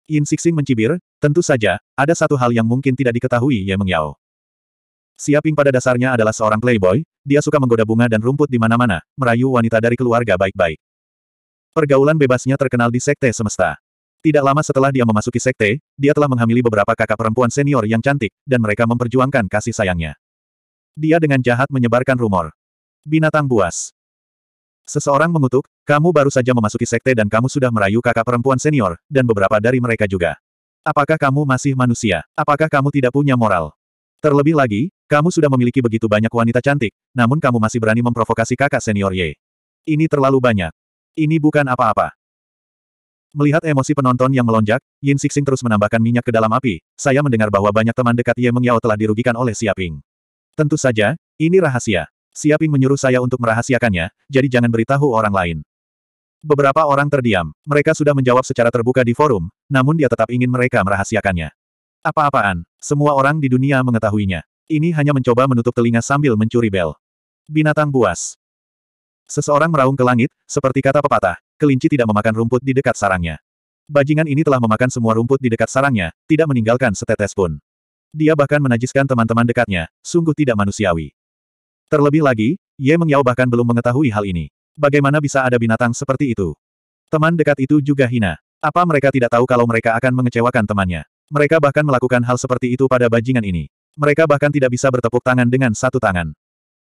Yin Sixing mencibir, tentu saja, ada satu hal yang mungkin tidak diketahui Ye Meng Yao. Siaping pada dasarnya adalah seorang playboy, dia suka menggoda bunga dan rumput di mana-mana, merayu wanita dari keluarga baik-baik. Pergaulan bebasnya terkenal di sekte semesta. Tidak lama setelah dia memasuki sekte, dia telah menghamili beberapa kakak perempuan senior yang cantik, dan mereka memperjuangkan kasih sayangnya. Dia dengan jahat menyebarkan rumor. Binatang buas. Seseorang mengutuk, kamu baru saja memasuki sekte dan kamu sudah merayu kakak perempuan senior, dan beberapa dari mereka juga. Apakah kamu masih manusia? Apakah kamu tidak punya moral? Terlebih lagi, kamu sudah memiliki begitu banyak wanita cantik, namun kamu masih berani memprovokasi kakak senior Ye. Ini terlalu banyak. Ini bukan apa-apa. Melihat emosi penonton yang melonjak, Yin Sixing terus menambahkan minyak ke dalam api, saya mendengar bahwa banyak teman dekat Ye Meng telah dirugikan oleh Siaping. Tentu saja, ini rahasia. Siaping menyuruh saya untuk merahasiakannya, jadi jangan beritahu orang lain. Beberapa orang terdiam, mereka sudah menjawab secara terbuka di forum, namun dia tetap ingin mereka merahasiakannya. Apa-apaan, semua orang di dunia mengetahuinya. Ini hanya mencoba menutup telinga sambil mencuri bel. Binatang buas. Seseorang meraung ke langit, seperti kata pepatah, kelinci tidak memakan rumput di dekat sarangnya. Bajingan ini telah memakan semua rumput di dekat sarangnya, tidak meninggalkan setetes pun. Dia bahkan menajiskan teman-teman dekatnya, sungguh tidak manusiawi. Terlebih lagi, Ye Mengyao bahkan belum mengetahui hal ini. Bagaimana bisa ada binatang seperti itu? Teman dekat itu juga hina. Apa mereka tidak tahu kalau mereka akan mengecewakan temannya? Mereka bahkan melakukan hal seperti itu pada bajingan ini. Mereka bahkan tidak bisa bertepuk tangan dengan satu tangan.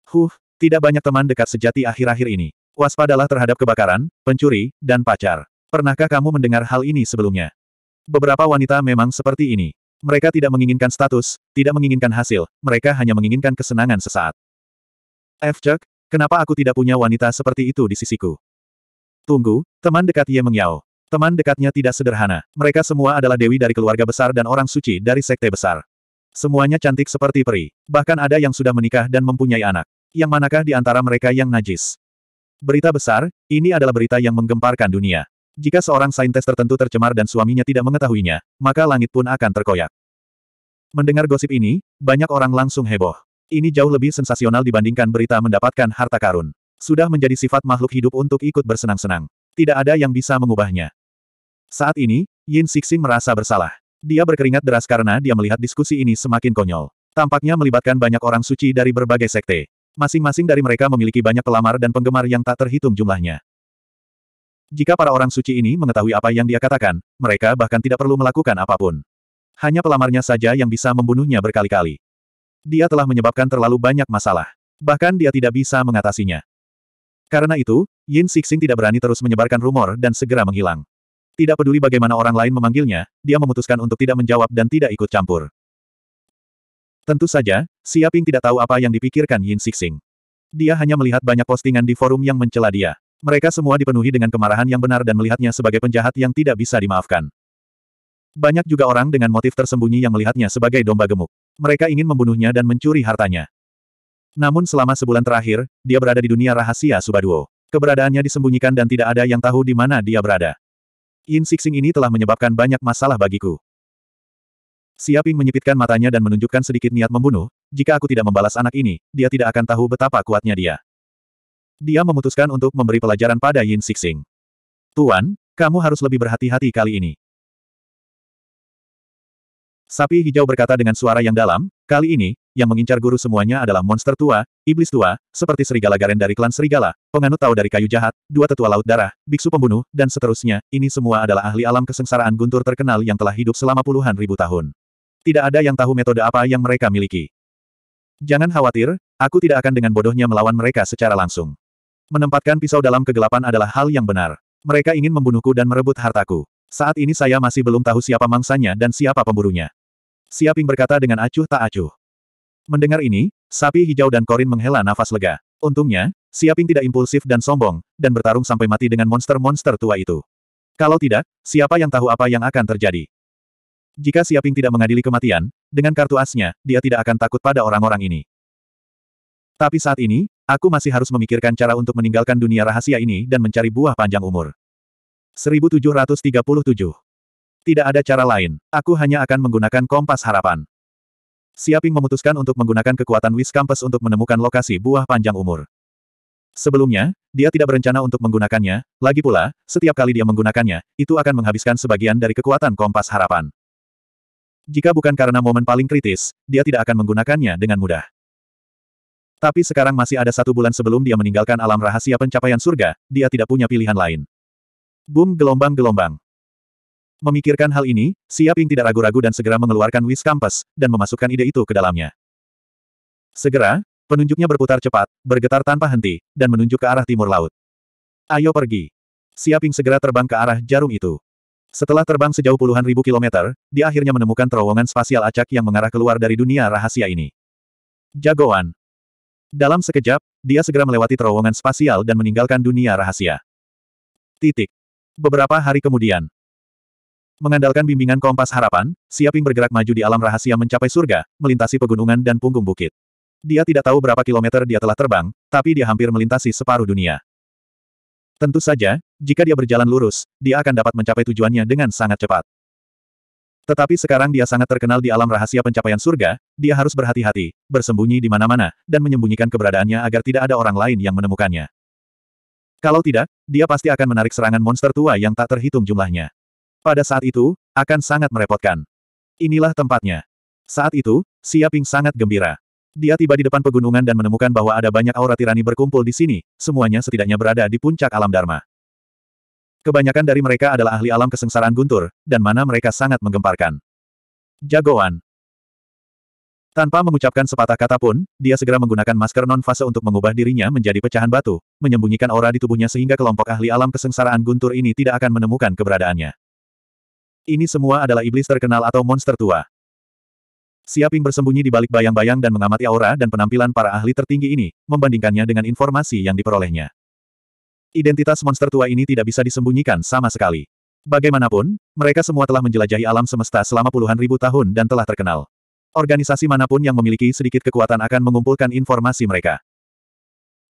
Huh, tidak banyak teman dekat sejati akhir-akhir ini. Waspadalah terhadap kebakaran, pencuri, dan pacar. Pernahkah kamu mendengar hal ini sebelumnya? Beberapa wanita memang seperti ini. Mereka tidak menginginkan status, tidak menginginkan hasil, mereka hanya menginginkan kesenangan sesaat. F. Chuck, kenapa aku tidak punya wanita seperti itu di sisiku? Tunggu, teman dekat Ye Mengyao. Teman dekatnya tidak sederhana. Mereka semua adalah dewi dari keluarga besar dan orang suci dari sekte besar. Semuanya cantik seperti peri. Bahkan ada yang sudah menikah dan mempunyai anak. Yang manakah di antara mereka yang najis? Berita besar, ini adalah berita yang menggemparkan dunia. Jika seorang saintis tertentu tercemar dan suaminya tidak mengetahuinya, maka langit pun akan terkoyak. Mendengar gosip ini, banyak orang langsung heboh. Ini jauh lebih sensasional dibandingkan berita mendapatkan harta karun. Sudah menjadi sifat makhluk hidup untuk ikut bersenang-senang. Tidak ada yang bisa mengubahnya. Saat ini, Yin Sixing merasa bersalah. Dia berkeringat deras karena dia melihat diskusi ini semakin konyol. Tampaknya melibatkan banyak orang suci dari berbagai sekte. Masing-masing dari mereka memiliki banyak pelamar dan penggemar yang tak terhitung jumlahnya. Jika para orang suci ini mengetahui apa yang dia katakan, mereka bahkan tidak perlu melakukan apapun. Hanya pelamarnya saja yang bisa membunuhnya berkali-kali. Dia telah menyebabkan terlalu banyak masalah. Bahkan dia tidak bisa mengatasinya. Karena itu, Yin Sixing tidak berani terus menyebarkan rumor dan segera menghilang. Tidak peduli bagaimana orang lain memanggilnya, dia memutuskan untuk tidak menjawab dan tidak ikut campur. Tentu saja, Siaping tidak tahu apa yang dipikirkan Yin Sixing. Dia hanya melihat banyak postingan di forum yang mencela dia. Mereka semua dipenuhi dengan kemarahan yang benar dan melihatnya sebagai penjahat yang tidak bisa dimaafkan. Banyak juga orang dengan motif tersembunyi yang melihatnya sebagai domba gemuk. Mereka ingin membunuhnya dan mencuri hartanya. Namun selama sebulan terakhir, dia berada di dunia rahasia Subaduo. Keberadaannya disembunyikan dan tidak ada yang tahu di mana dia berada. Yin Sixing ini telah menyebabkan banyak masalah bagiku. Siaping menyipitkan matanya dan menunjukkan sedikit niat membunuh, jika aku tidak membalas anak ini, dia tidak akan tahu betapa kuatnya dia. Dia memutuskan untuk memberi pelajaran pada Yin Sixing. Tuan, kamu harus lebih berhati-hati kali ini. Sapi hijau berkata dengan suara yang dalam, kali ini, yang mengincar guru semuanya adalah monster tua, iblis tua, seperti serigala garen dari klan serigala, penganut tahu dari kayu jahat, dua tetua laut darah, biksu pembunuh, dan seterusnya, ini semua adalah ahli alam kesengsaraan guntur terkenal yang telah hidup selama puluhan ribu tahun. Tidak ada yang tahu metode apa yang mereka miliki. Jangan khawatir, aku tidak akan dengan bodohnya melawan mereka secara langsung. Menempatkan pisau dalam kegelapan adalah hal yang benar. Mereka ingin membunuhku dan merebut hartaku. Saat ini saya masih belum tahu siapa mangsanya dan siapa pemburunya. Siaping berkata dengan acuh tak acuh. Mendengar ini, sapi hijau dan korin menghela nafas lega. Untungnya, Siaping tidak impulsif dan sombong, dan bertarung sampai mati dengan monster-monster tua itu. Kalau tidak, siapa yang tahu apa yang akan terjadi? Jika Siaping tidak mengadili kematian, dengan kartu asnya, dia tidak akan takut pada orang-orang ini. Tapi saat ini, aku masih harus memikirkan cara untuk meninggalkan dunia rahasia ini dan mencari buah panjang umur. 1737 Tidak ada cara lain, aku hanya akan menggunakan kompas harapan. Siaping memutuskan untuk menggunakan kekuatan Wis Campus untuk menemukan lokasi buah panjang umur. Sebelumnya, dia tidak berencana untuk menggunakannya, lagi pula, setiap kali dia menggunakannya, itu akan menghabiskan sebagian dari kekuatan kompas harapan. Jika bukan karena momen paling kritis, dia tidak akan menggunakannya dengan mudah. Tapi sekarang masih ada satu bulan sebelum dia meninggalkan alam rahasia pencapaian surga, dia tidak punya pilihan lain. Boom gelombang-gelombang. Memikirkan hal ini, Siaping tidak ragu-ragu dan segera mengeluarkan Wis kampus dan memasukkan ide itu ke dalamnya. Segera, penunjuknya berputar cepat, bergetar tanpa henti, dan menunjuk ke arah timur laut. Ayo pergi. Siaping segera terbang ke arah jarum itu. Setelah terbang sejauh puluhan ribu kilometer, dia akhirnya menemukan terowongan spasial acak yang mengarah keluar dari dunia rahasia ini. Jagoan. Dalam sekejap, dia segera melewati terowongan spasial dan meninggalkan dunia rahasia. Titik. Beberapa hari kemudian. Mengandalkan bimbingan kompas harapan, Siaping bergerak maju di alam rahasia mencapai surga, melintasi pegunungan dan punggung bukit. Dia tidak tahu berapa kilometer dia telah terbang, tapi dia hampir melintasi separuh dunia. Tentu saja, jika dia berjalan lurus, dia akan dapat mencapai tujuannya dengan sangat cepat. Tetapi sekarang dia sangat terkenal di alam rahasia pencapaian surga, dia harus berhati-hati, bersembunyi di mana-mana, dan menyembunyikan keberadaannya agar tidak ada orang lain yang menemukannya. Kalau tidak, dia pasti akan menarik serangan monster tua yang tak terhitung jumlahnya. Pada saat itu, akan sangat merepotkan. Inilah tempatnya. Saat itu, Siaping sangat gembira. Dia tiba di depan pegunungan dan menemukan bahwa ada banyak aura tirani berkumpul di sini, semuanya setidaknya berada di puncak alam Dharma. Kebanyakan dari mereka adalah ahli alam kesengsaraan guntur, dan mana mereka sangat menggemparkan. Jagoan. Tanpa mengucapkan sepatah kata pun, dia segera menggunakan masker non-fase untuk mengubah dirinya menjadi pecahan batu, menyembunyikan aura di tubuhnya sehingga kelompok ahli alam kesengsaraan guntur ini tidak akan menemukan keberadaannya. Ini semua adalah iblis terkenal atau monster tua. Siaping bersembunyi di balik bayang-bayang dan mengamati aura dan penampilan para ahli tertinggi ini, membandingkannya dengan informasi yang diperolehnya. Identitas monster tua ini tidak bisa disembunyikan sama sekali. Bagaimanapun, mereka semua telah menjelajahi alam semesta selama puluhan ribu tahun dan telah terkenal. Organisasi manapun yang memiliki sedikit kekuatan akan mengumpulkan informasi mereka.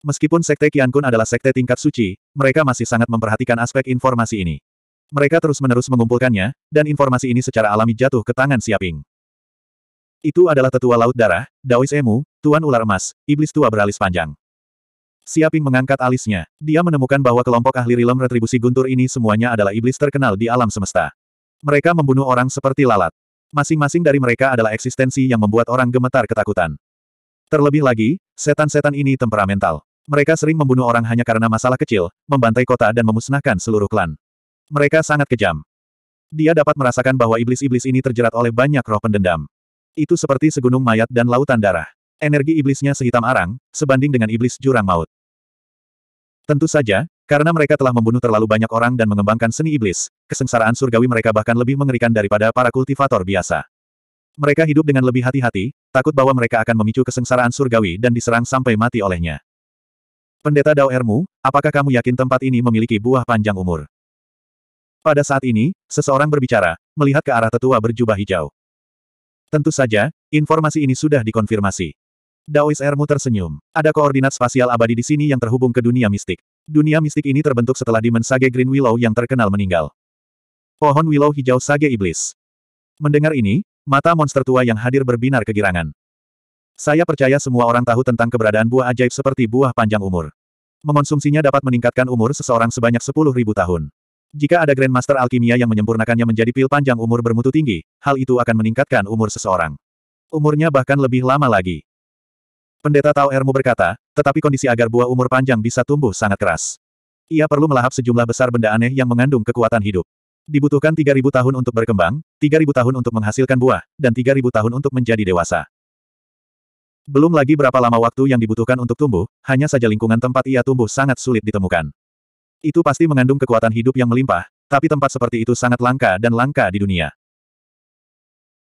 Meskipun Sekte Qiankun adalah sekte tingkat suci, mereka masih sangat memperhatikan aspek informasi ini. Mereka terus-menerus mengumpulkannya, dan informasi ini secara alami jatuh ke tangan Siaping. Itu adalah tetua laut darah, Daois Emu, Tuan Ular Emas, Iblis Tua Beralis Panjang. Siaping mengangkat alisnya. Dia menemukan bahwa kelompok ahli rilem retribusi guntur ini semuanya adalah iblis terkenal di alam semesta. Mereka membunuh orang seperti lalat. Masing-masing dari mereka adalah eksistensi yang membuat orang gemetar ketakutan. Terlebih lagi, setan-setan ini temperamental. Mereka sering membunuh orang hanya karena masalah kecil, membantai kota dan memusnahkan seluruh klan. Mereka sangat kejam. Dia dapat merasakan bahwa iblis-iblis ini terjerat oleh banyak roh pendendam. Itu seperti segunung mayat dan lautan darah energi iblisnya sehitam arang, sebanding dengan iblis jurang maut. Tentu saja, karena mereka telah membunuh terlalu banyak orang dan mengembangkan seni iblis, kesengsaraan surgawi mereka bahkan lebih mengerikan daripada para kultivator biasa. Mereka hidup dengan lebih hati-hati, takut bahwa mereka akan memicu kesengsaraan surgawi dan diserang sampai mati olehnya. Pendeta Dao Ermu, apakah kamu yakin tempat ini memiliki buah panjang umur? Pada saat ini, seseorang berbicara, melihat ke arah tetua berjubah hijau. Tentu saja, informasi ini sudah dikonfirmasi. Daois Ermu tersenyum. Ada koordinat spasial abadi di sini yang terhubung ke dunia mistik. Dunia mistik ini terbentuk setelah Demon Sage Green Willow yang terkenal meninggal. Pohon Willow Hijau Sage Iblis. Mendengar ini, mata monster tua yang hadir berbinar kegirangan. Saya percaya semua orang tahu tentang keberadaan buah ajaib seperti buah panjang umur. Mengonsumsinya dapat meningkatkan umur seseorang sebanyak 10.000 tahun. Jika ada Grandmaster Alkimia yang menyempurnakannya menjadi pil panjang umur bermutu tinggi, hal itu akan meningkatkan umur seseorang. Umurnya bahkan lebih lama lagi. Pendeta Tao Ermu berkata, tetapi kondisi agar buah umur panjang bisa tumbuh sangat keras. Ia perlu melahap sejumlah besar benda aneh yang mengandung kekuatan hidup. Dibutuhkan 3.000 tahun untuk berkembang, 3.000 tahun untuk menghasilkan buah, dan 3.000 tahun untuk menjadi dewasa. Belum lagi berapa lama waktu yang dibutuhkan untuk tumbuh, hanya saja lingkungan tempat ia tumbuh sangat sulit ditemukan. Itu pasti mengandung kekuatan hidup yang melimpah, tapi tempat seperti itu sangat langka dan langka di dunia.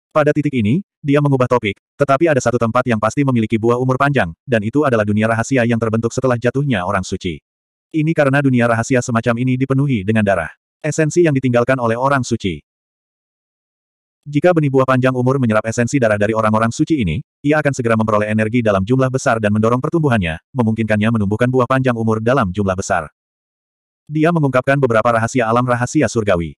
Pada titik ini, dia mengubah topik, tetapi ada satu tempat yang pasti memiliki buah umur panjang, dan itu adalah dunia rahasia yang terbentuk setelah jatuhnya orang suci. Ini karena dunia rahasia semacam ini dipenuhi dengan darah. Esensi yang ditinggalkan oleh orang suci. Jika benih buah panjang umur menyerap esensi darah dari orang-orang suci ini, ia akan segera memperoleh energi dalam jumlah besar dan mendorong pertumbuhannya, memungkinkannya menumbuhkan buah panjang umur dalam jumlah besar. Dia mengungkapkan beberapa rahasia alam rahasia surgawi.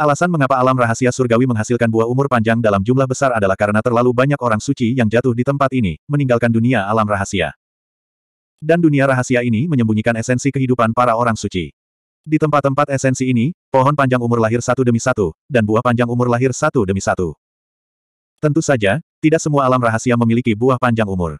Alasan mengapa alam rahasia surgawi menghasilkan buah umur panjang dalam jumlah besar adalah karena terlalu banyak orang suci yang jatuh di tempat ini, meninggalkan dunia alam rahasia. Dan dunia rahasia ini menyembunyikan esensi kehidupan para orang suci. Di tempat-tempat esensi ini, pohon panjang umur lahir satu demi satu, dan buah panjang umur lahir satu demi satu. Tentu saja, tidak semua alam rahasia memiliki buah panjang umur.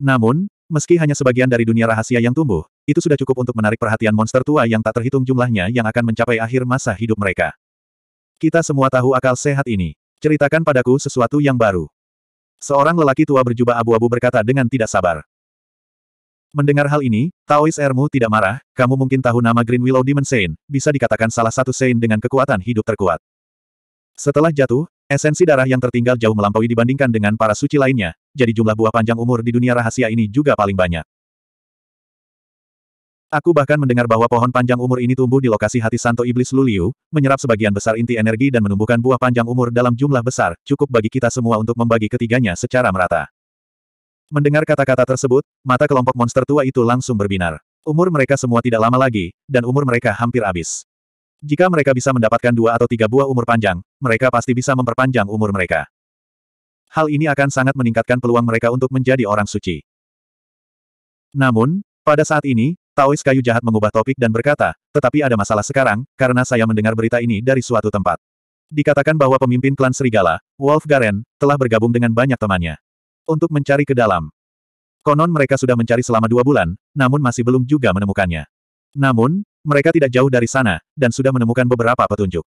Namun, Meski hanya sebagian dari dunia rahasia yang tumbuh, itu sudah cukup untuk menarik perhatian monster tua yang tak terhitung jumlahnya yang akan mencapai akhir masa hidup mereka. Kita semua tahu akal sehat ini. Ceritakan padaku sesuatu yang baru. Seorang lelaki tua berjubah abu-abu berkata dengan tidak sabar. Mendengar hal ini, Taois Ermu tidak marah, kamu mungkin tahu nama Green Willow Demon Saint, bisa dikatakan salah satu Sein dengan kekuatan hidup terkuat. Setelah jatuh, esensi darah yang tertinggal jauh melampaui dibandingkan dengan para suci lainnya, jadi jumlah buah panjang umur di dunia rahasia ini juga paling banyak. Aku bahkan mendengar bahwa pohon panjang umur ini tumbuh di lokasi hati Santo Iblis Luliu, menyerap sebagian besar inti energi dan menumbuhkan buah panjang umur dalam jumlah besar, cukup bagi kita semua untuk membagi ketiganya secara merata. Mendengar kata-kata tersebut, mata kelompok monster tua itu langsung berbinar. Umur mereka semua tidak lama lagi, dan umur mereka hampir habis. Jika mereka bisa mendapatkan dua atau tiga buah umur panjang, mereka pasti bisa memperpanjang umur mereka hal ini akan sangat meningkatkan peluang mereka untuk menjadi orang suci. Namun, pada saat ini, Taois kayu jahat mengubah topik dan berkata, tetapi ada masalah sekarang, karena saya mendengar berita ini dari suatu tempat. Dikatakan bahwa pemimpin klan Serigala, Wolf Garen, telah bergabung dengan banyak temannya. Untuk mencari ke dalam. Konon mereka sudah mencari selama dua bulan, namun masih belum juga menemukannya. Namun, mereka tidak jauh dari sana, dan sudah menemukan beberapa petunjuk.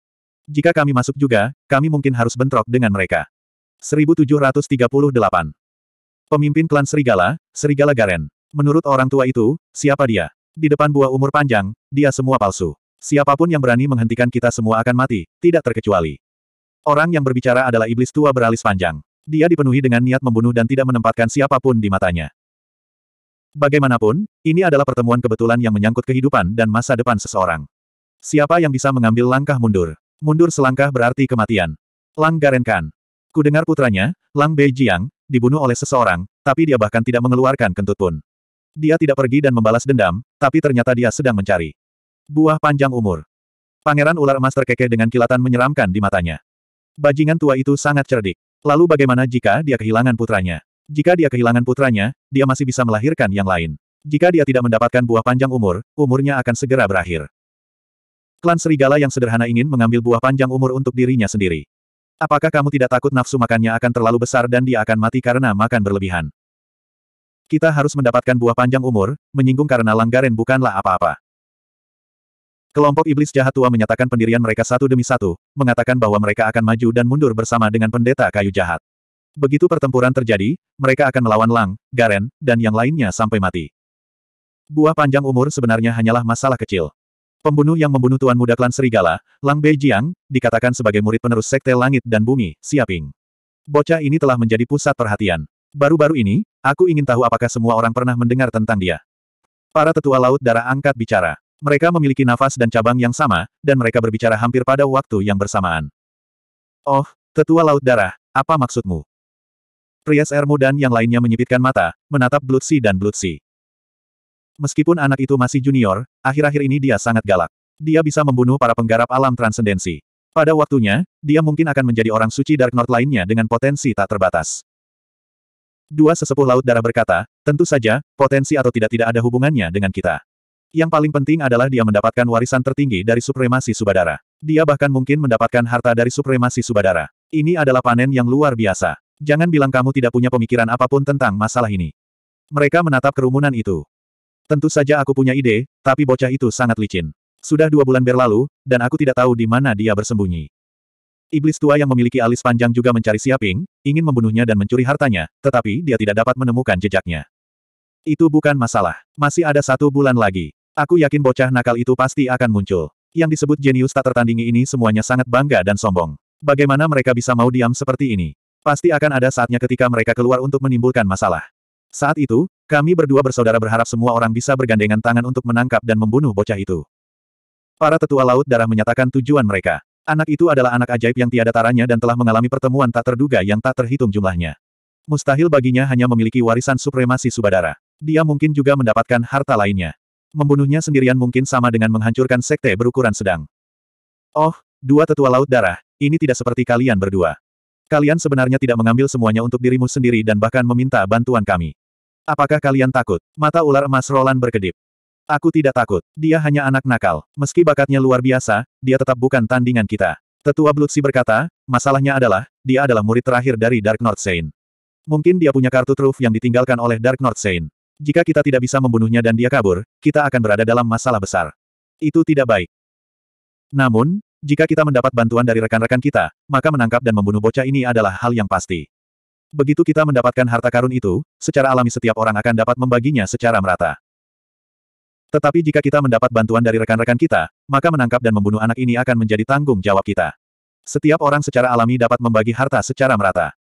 Jika kami masuk juga, kami mungkin harus bentrok dengan mereka. 1738. Pemimpin klan Serigala, Serigala Garen. Menurut orang tua itu, siapa dia? Di depan buah umur panjang, dia semua palsu. Siapapun yang berani menghentikan kita semua akan mati, tidak terkecuali. Orang yang berbicara adalah iblis tua beralis panjang. Dia dipenuhi dengan niat membunuh dan tidak menempatkan siapapun di matanya. Bagaimanapun, ini adalah pertemuan kebetulan yang menyangkut kehidupan dan masa depan seseorang. Siapa yang bisa mengambil langkah mundur? Mundur selangkah berarti kematian. Langgarenkan. Kudengar putranya, Lang Beijiang, dibunuh oleh seseorang, tapi dia bahkan tidak mengeluarkan kentut pun. Dia tidak pergi dan membalas dendam, tapi ternyata dia sedang mencari. Buah panjang umur. Pangeran ular emas terkekeh dengan kilatan menyeramkan di matanya. Bajingan tua itu sangat cerdik. Lalu bagaimana jika dia kehilangan putranya? Jika dia kehilangan putranya, dia masih bisa melahirkan yang lain. Jika dia tidak mendapatkan buah panjang umur, umurnya akan segera berakhir. Klan serigala yang sederhana ingin mengambil buah panjang umur untuk dirinya sendiri. Apakah kamu tidak takut nafsu makannya akan terlalu besar dan dia akan mati karena makan berlebihan? Kita harus mendapatkan buah panjang umur, menyinggung karena Langgaren bukanlah apa-apa. Kelompok iblis jahat tua menyatakan pendirian mereka satu demi satu, mengatakan bahwa mereka akan maju dan mundur bersama dengan pendeta kayu jahat. Begitu pertempuran terjadi, mereka akan melawan Lang, Garen, dan yang lainnya sampai mati. Buah panjang umur sebenarnya hanyalah masalah kecil. Pembunuh yang membunuh Tuan Muda Klan Serigala, Lang Beijiang, dikatakan sebagai murid penerus Sekte Langit dan Bumi, Siaping. Bocah ini telah menjadi pusat perhatian. Baru-baru ini, aku ingin tahu apakah semua orang pernah mendengar tentang dia. Para tetua laut darah angkat bicara. Mereka memiliki nafas dan cabang yang sama, dan mereka berbicara hampir pada waktu yang bersamaan. Oh, tetua laut darah, apa maksudmu? Prias Ermu dan yang lainnya menyipitkan mata, menatap Blutsi dan Blutsi. Meskipun anak itu masih junior, akhir-akhir ini dia sangat galak. Dia bisa membunuh para penggarap alam transendensi. Pada waktunya, dia mungkin akan menjadi orang suci Dark North lainnya dengan potensi tak terbatas. Dua sesepuh Laut Darah berkata, tentu saja, potensi atau tidak-tidak ada hubungannya dengan kita. Yang paling penting adalah dia mendapatkan warisan tertinggi dari supremasi Subadara. Dia bahkan mungkin mendapatkan harta dari supremasi Subadara. Ini adalah panen yang luar biasa. Jangan bilang kamu tidak punya pemikiran apapun tentang masalah ini. Mereka menatap kerumunan itu. Tentu saja aku punya ide, tapi bocah itu sangat licin. Sudah dua bulan berlalu, dan aku tidak tahu di mana dia bersembunyi. Iblis tua yang memiliki alis panjang juga mencari Siaping, ingin membunuhnya dan mencuri hartanya, tetapi dia tidak dapat menemukan jejaknya. Itu bukan masalah. Masih ada satu bulan lagi. Aku yakin bocah nakal itu pasti akan muncul. Yang disebut jenius tak tertandingi ini semuanya sangat bangga dan sombong. Bagaimana mereka bisa mau diam seperti ini? Pasti akan ada saatnya ketika mereka keluar untuk menimbulkan masalah. Saat itu, kami berdua bersaudara berharap semua orang bisa bergandengan tangan untuk menangkap dan membunuh bocah itu. Para tetua laut darah menyatakan tujuan mereka. Anak itu adalah anak ajaib yang tiada taranya dan telah mengalami pertemuan tak terduga yang tak terhitung jumlahnya. Mustahil baginya hanya memiliki warisan supremasi Subadara. Dia mungkin juga mendapatkan harta lainnya. Membunuhnya sendirian mungkin sama dengan menghancurkan sekte berukuran sedang. Oh, dua tetua laut darah, ini tidak seperti kalian berdua. Kalian sebenarnya tidak mengambil semuanya untuk dirimu sendiri dan bahkan meminta bantuan kami. Apakah kalian takut? Mata ular emas Roland berkedip. Aku tidak takut. Dia hanya anak nakal. Meski bakatnya luar biasa, dia tetap bukan tandingan kita. Tetua Blutsi berkata, masalahnya adalah, dia adalah murid terakhir dari Dark North Saint. Mungkin dia punya kartu truf yang ditinggalkan oleh Dark North Saint. Jika kita tidak bisa membunuhnya dan dia kabur, kita akan berada dalam masalah besar. Itu tidak baik. Namun, jika kita mendapat bantuan dari rekan-rekan kita, maka menangkap dan membunuh bocah ini adalah hal yang pasti. Begitu kita mendapatkan harta karun itu, secara alami setiap orang akan dapat membaginya secara merata. Tetapi jika kita mendapat bantuan dari rekan-rekan kita, maka menangkap dan membunuh anak ini akan menjadi tanggung jawab kita. Setiap orang secara alami dapat membagi harta secara merata.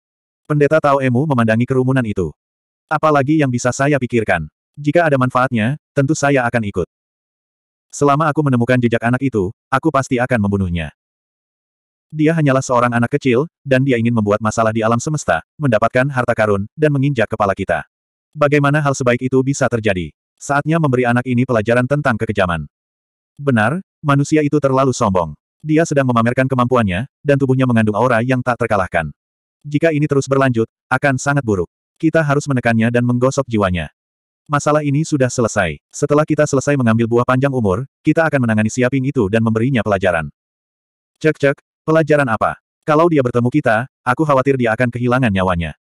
Pendeta Tao Emu memandangi kerumunan itu. Apalagi yang bisa saya pikirkan. Jika ada manfaatnya, tentu saya akan ikut. Selama aku menemukan jejak anak itu, aku pasti akan membunuhnya. Dia hanyalah seorang anak kecil, dan dia ingin membuat masalah di alam semesta, mendapatkan harta karun, dan menginjak kepala kita. Bagaimana hal sebaik itu bisa terjadi? Saatnya memberi anak ini pelajaran tentang kekejaman. Benar, manusia itu terlalu sombong. Dia sedang memamerkan kemampuannya, dan tubuhnya mengandung aura yang tak terkalahkan. Jika ini terus berlanjut, akan sangat buruk. Kita harus menekannya dan menggosok jiwanya. Masalah ini sudah selesai. Setelah kita selesai mengambil buah panjang umur, kita akan menangani siaping itu dan memberinya pelajaran. Cek-cek, Pelajaran apa? Kalau dia bertemu kita, aku khawatir dia akan kehilangan nyawanya.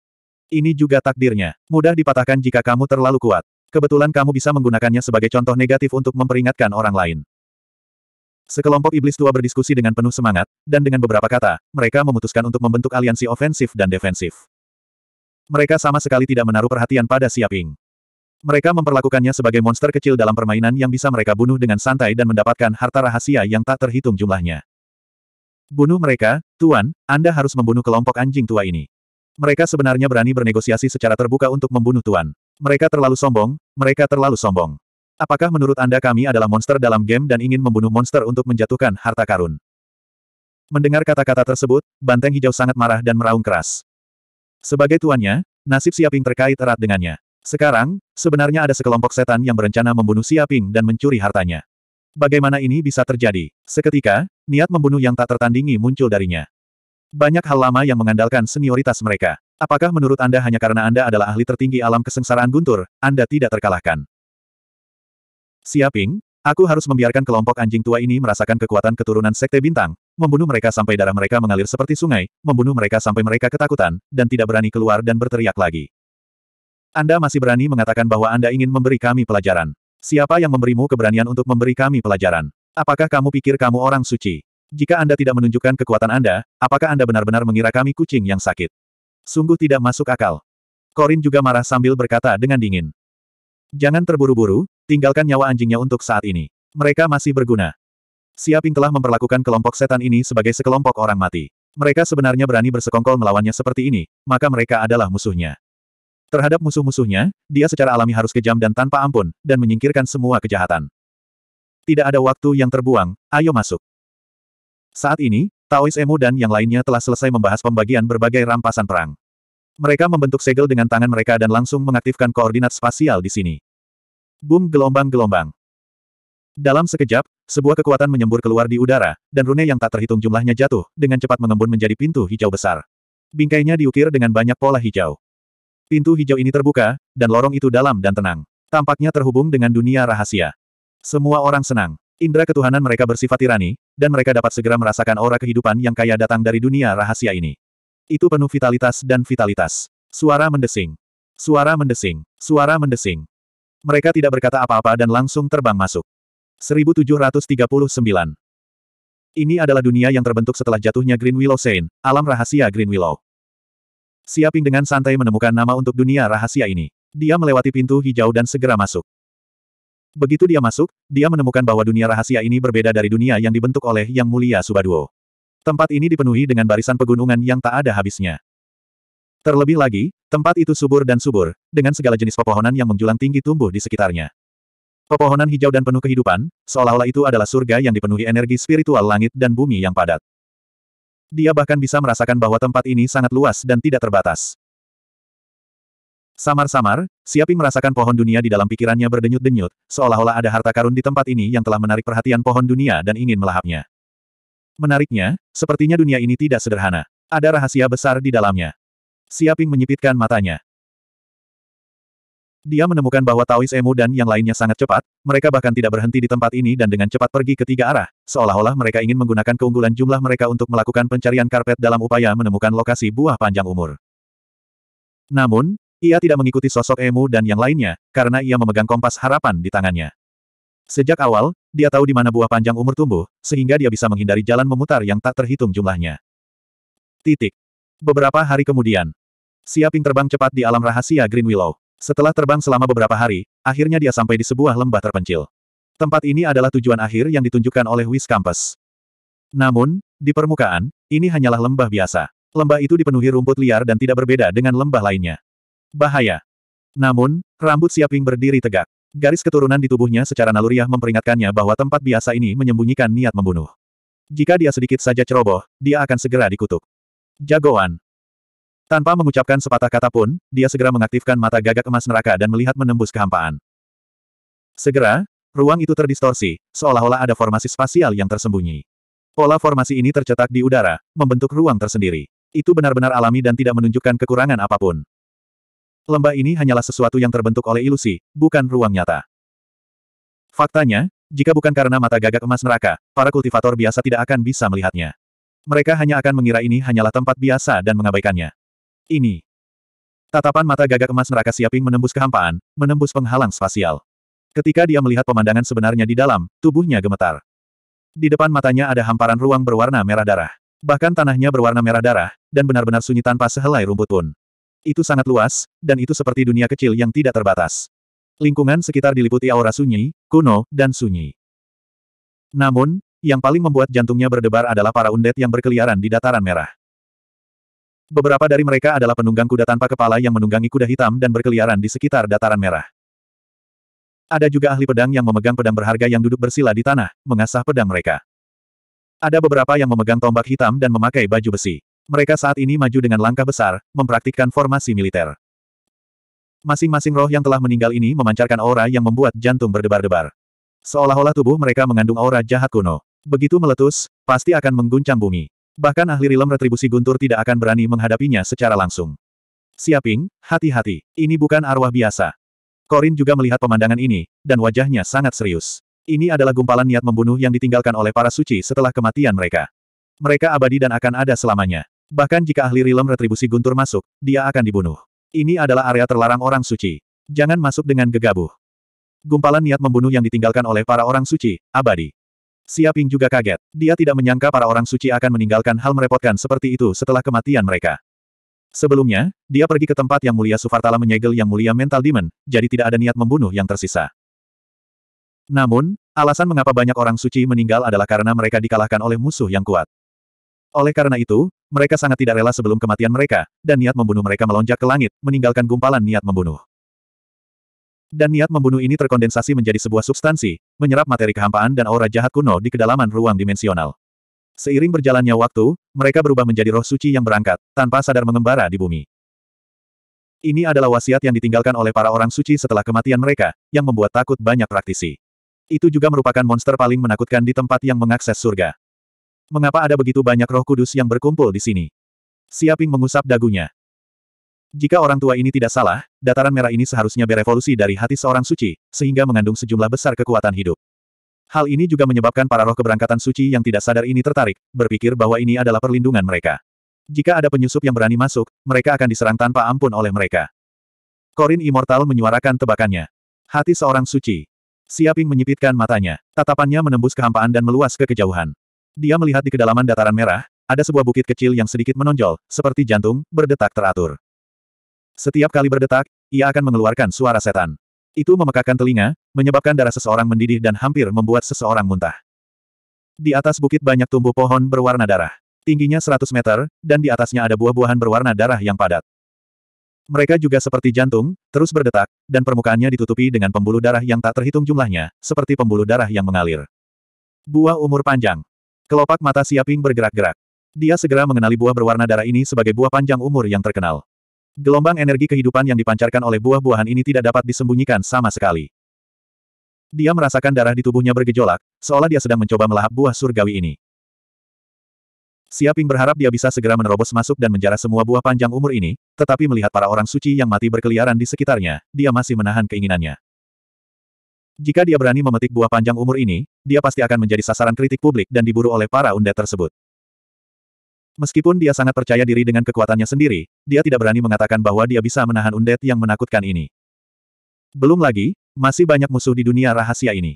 Ini juga takdirnya. Mudah dipatahkan jika kamu terlalu kuat. Kebetulan kamu bisa menggunakannya sebagai contoh negatif untuk memperingatkan orang lain. Sekelompok iblis tua berdiskusi dengan penuh semangat, dan dengan beberapa kata, mereka memutuskan untuk membentuk aliansi ofensif dan defensif. Mereka sama sekali tidak menaruh perhatian pada Siaping. Mereka memperlakukannya sebagai monster kecil dalam permainan yang bisa mereka bunuh dengan santai dan mendapatkan harta rahasia yang tak terhitung jumlahnya. Bunuh mereka, Tuan, Anda harus membunuh kelompok anjing tua ini. Mereka sebenarnya berani bernegosiasi secara terbuka untuk membunuh Tuan. Mereka terlalu sombong, mereka terlalu sombong. Apakah menurut Anda kami adalah monster dalam game dan ingin membunuh monster untuk menjatuhkan harta karun? Mendengar kata-kata tersebut, Banteng Hijau sangat marah dan meraung keras. Sebagai tuannya, nasib Siaping terkait erat dengannya. Sekarang, sebenarnya ada sekelompok setan yang berencana membunuh Siaping dan mencuri hartanya. Bagaimana ini bisa terjadi? Seketika, niat membunuh yang tak tertandingi muncul darinya. Banyak hal lama yang mengandalkan senioritas mereka. Apakah menurut Anda hanya karena Anda adalah ahli tertinggi alam kesengsaraan guntur, Anda tidak terkalahkan? Siaping, aku harus membiarkan kelompok anjing tua ini merasakan kekuatan keturunan sekte bintang, membunuh mereka sampai darah mereka mengalir seperti sungai, membunuh mereka sampai mereka ketakutan, dan tidak berani keluar dan berteriak lagi. Anda masih berani mengatakan bahwa Anda ingin memberi kami pelajaran. Siapa yang memberimu keberanian untuk memberi kami pelajaran? Apakah kamu pikir kamu orang suci? Jika Anda tidak menunjukkan kekuatan Anda, apakah Anda benar-benar mengira kami kucing yang sakit? Sungguh tidak masuk akal. Korin juga marah sambil berkata dengan dingin. Jangan terburu-buru, tinggalkan nyawa anjingnya untuk saat ini. Mereka masih berguna. Siaping telah memperlakukan kelompok setan ini sebagai sekelompok orang mati. Mereka sebenarnya berani bersekongkol melawannya seperti ini, maka mereka adalah musuhnya. Terhadap musuh-musuhnya, dia secara alami harus kejam dan tanpa ampun, dan menyingkirkan semua kejahatan. Tidak ada waktu yang terbuang, ayo masuk. Saat ini, Taois Emu dan yang lainnya telah selesai membahas pembagian berbagai rampasan perang. Mereka membentuk segel dengan tangan mereka dan langsung mengaktifkan koordinat spasial di sini. Boom gelombang-gelombang. Dalam sekejap, sebuah kekuatan menyembur keluar di udara, dan rune yang tak terhitung jumlahnya jatuh, dengan cepat mengembun menjadi pintu hijau besar. Bingkainya diukir dengan banyak pola hijau. Pintu hijau ini terbuka, dan lorong itu dalam dan tenang. Tampaknya terhubung dengan dunia rahasia. Semua orang senang. Indra ketuhanan mereka bersifat tirani, dan mereka dapat segera merasakan aura kehidupan yang kaya datang dari dunia rahasia ini. Itu penuh vitalitas dan vitalitas. Suara mendesing. Suara mendesing. Suara mendesing. Mereka tidak berkata apa-apa dan langsung terbang masuk. 1739. Ini adalah dunia yang terbentuk setelah jatuhnya Green Willow Sein, alam rahasia Green Willow. Siaping dengan santai menemukan nama untuk dunia rahasia ini. Dia melewati pintu hijau dan segera masuk. Begitu dia masuk, dia menemukan bahwa dunia rahasia ini berbeda dari dunia yang dibentuk oleh Yang Mulia Subaduo. Tempat ini dipenuhi dengan barisan pegunungan yang tak ada habisnya. Terlebih lagi, tempat itu subur dan subur, dengan segala jenis pepohonan yang menjulang tinggi tumbuh di sekitarnya. Pepohonan hijau dan penuh kehidupan, seolah-olah itu adalah surga yang dipenuhi energi spiritual langit dan bumi yang padat. Dia bahkan bisa merasakan bahwa tempat ini sangat luas dan tidak terbatas. Samar-samar, Siaping merasakan pohon dunia di dalam pikirannya berdenyut-denyut, seolah-olah ada harta karun di tempat ini yang telah menarik perhatian pohon dunia dan ingin melahapnya. Menariknya, sepertinya dunia ini tidak sederhana. Ada rahasia besar di dalamnya. Siaping menyipitkan matanya. Dia menemukan bahwa Taois Emu dan yang lainnya sangat cepat, mereka bahkan tidak berhenti di tempat ini dan dengan cepat pergi ke tiga arah, seolah-olah mereka ingin menggunakan keunggulan jumlah mereka untuk melakukan pencarian karpet dalam upaya menemukan lokasi buah panjang umur. Namun, ia tidak mengikuti sosok Emu dan yang lainnya, karena ia memegang kompas harapan di tangannya. Sejak awal, dia tahu di mana buah panjang umur tumbuh, sehingga dia bisa menghindari jalan memutar yang tak terhitung jumlahnya. Titik. Beberapa hari kemudian, Siaping terbang cepat di alam rahasia Green Willow. Setelah terbang selama beberapa hari, akhirnya dia sampai di sebuah lembah terpencil. Tempat ini adalah tujuan akhir yang ditunjukkan oleh Wis Campus. Namun, di permukaan, ini hanyalah lembah biasa. Lembah itu dipenuhi rumput liar dan tidak berbeda dengan lembah lainnya. Bahaya. Namun, rambut Siaping berdiri tegak. Garis keturunan di tubuhnya secara naluriah memperingatkannya bahwa tempat biasa ini menyembunyikan niat membunuh. Jika dia sedikit saja ceroboh, dia akan segera dikutuk. Jagoan. Tanpa mengucapkan sepatah kata pun, dia segera mengaktifkan mata gagak emas neraka dan melihat menembus kehampaan. Segera, ruang itu terdistorsi, seolah-olah ada formasi spasial yang tersembunyi. Pola formasi ini tercetak di udara, membentuk ruang tersendiri. Itu benar-benar alami dan tidak menunjukkan kekurangan apapun. Lembah ini hanyalah sesuatu yang terbentuk oleh ilusi, bukan ruang nyata. Faktanya, jika bukan karena mata gagak emas neraka, para kultivator biasa tidak akan bisa melihatnya. Mereka hanya akan mengira ini hanyalah tempat biasa dan mengabaikannya. Ini. Tatapan mata gagak emas neraka Siaping menembus kehampaan, menembus penghalang spasial. Ketika dia melihat pemandangan sebenarnya di dalam, tubuhnya gemetar. Di depan matanya ada hamparan ruang berwarna merah darah. Bahkan tanahnya berwarna merah darah, dan benar-benar sunyi tanpa sehelai rumput pun. Itu sangat luas, dan itu seperti dunia kecil yang tidak terbatas. Lingkungan sekitar diliputi aura sunyi, kuno, dan sunyi. Namun, yang paling membuat jantungnya berdebar adalah para undet yang berkeliaran di dataran merah. Beberapa dari mereka adalah penunggang kuda tanpa kepala yang menunggangi kuda hitam dan berkeliaran di sekitar dataran merah. Ada juga ahli pedang yang memegang pedang berharga yang duduk bersila di tanah, mengasah pedang mereka. Ada beberapa yang memegang tombak hitam dan memakai baju besi. Mereka saat ini maju dengan langkah besar, mempraktikkan formasi militer. Masing-masing roh yang telah meninggal ini memancarkan aura yang membuat jantung berdebar-debar. Seolah-olah tubuh mereka mengandung aura jahat kuno. Begitu meletus, pasti akan mengguncang bumi. Bahkan ahli rilem retribusi guntur tidak akan berani menghadapinya secara langsung. Siaping, hati-hati, ini bukan arwah biasa. Korin juga melihat pemandangan ini, dan wajahnya sangat serius. Ini adalah gumpalan niat membunuh yang ditinggalkan oleh para suci setelah kematian mereka. Mereka abadi dan akan ada selamanya. Bahkan jika ahli rilem retribusi guntur masuk, dia akan dibunuh. Ini adalah area terlarang orang suci. Jangan masuk dengan gegabah. Gumpalan niat membunuh yang ditinggalkan oleh para orang suci, abadi. Siaping juga kaget. Dia tidak menyangka para orang suci akan meninggalkan hal merepotkan seperti itu setelah kematian mereka. Sebelumnya, dia pergi ke tempat yang mulia Sufartala menyegel yang mulia mental demon, jadi tidak ada niat membunuh yang tersisa. Namun, alasan mengapa banyak orang suci meninggal adalah karena mereka dikalahkan oleh musuh yang kuat. Oleh karena itu, mereka sangat tidak rela sebelum kematian mereka, dan niat membunuh mereka melonjak ke langit, meninggalkan gumpalan niat membunuh. Dan niat membunuh ini terkondensasi menjadi sebuah substansi, menyerap materi kehampaan dan aura jahat kuno di kedalaman ruang dimensional. Seiring berjalannya waktu, mereka berubah menjadi roh suci yang berangkat, tanpa sadar mengembara di bumi. Ini adalah wasiat yang ditinggalkan oleh para orang suci setelah kematian mereka, yang membuat takut banyak praktisi. Itu juga merupakan monster paling menakutkan di tempat yang mengakses surga. Mengapa ada begitu banyak roh kudus yang berkumpul di sini? Siaping mengusap dagunya. Jika orang tua ini tidak salah, dataran merah ini seharusnya berevolusi dari hati seorang suci, sehingga mengandung sejumlah besar kekuatan hidup. Hal ini juga menyebabkan para roh keberangkatan suci yang tidak sadar ini tertarik, berpikir bahwa ini adalah perlindungan mereka. Jika ada penyusup yang berani masuk, mereka akan diserang tanpa ampun oleh mereka. Korin Immortal menyuarakan tebakannya. Hati seorang suci. Siaping menyipitkan matanya. Tatapannya menembus kehampaan dan meluas ke kejauhan. Dia melihat di kedalaman dataran merah, ada sebuah bukit kecil yang sedikit menonjol, seperti jantung, berdetak teratur. Setiap kali berdetak, ia akan mengeluarkan suara setan. Itu memekakan telinga, menyebabkan darah seseorang mendidih dan hampir membuat seseorang muntah. Di atas bukit banyak tumbuh pohon berwarna darah. Tingginya 100 meter, dan di atasnya ada buah-buahan berwarna darah yang padat. Mereka juga seperti jantung, terus berdetak, dan permukaannya ditutupi dengan pembuluh darah yang tak terhitung jumlahnya, seperti pembuluh darah yang mengalir. Buah umur panjang. Kelopak mata Siaping bergerak-gerak. Dia segera mengenali buah berwarna darah ini sebagai buah panjang umur yang terkenal. Gelombang energi kehidupan yang dipancarkan oleh buah-buahan ini tidak dapat disembunyikan sama sekali. Dia merasakan darah di tubuhnya bergejolak, seolah dia sedang mencoba melahap buah surgawi ini. Siaping berharap dia bisa segera menerobos masuk dan menjarah semua buah panjang umur ini, tetapi melihat para orang suci yang mati berkeliaran di sekitarnya, dia masih menahan keinginannya. Jika dia berani memetik buah panjang umur ini, dia pasti akan menjadi sasaran kritik publik dan diburu oleh para undet tersebut. Meskipun dia sangat percaya diri dengan kekuatannya sendiri, dia tidak berani mengatakan bahwa dia bisa menahan undet yang menakutkan ini. Belum lagi, masih banyak musuh di dunia rahasia ini.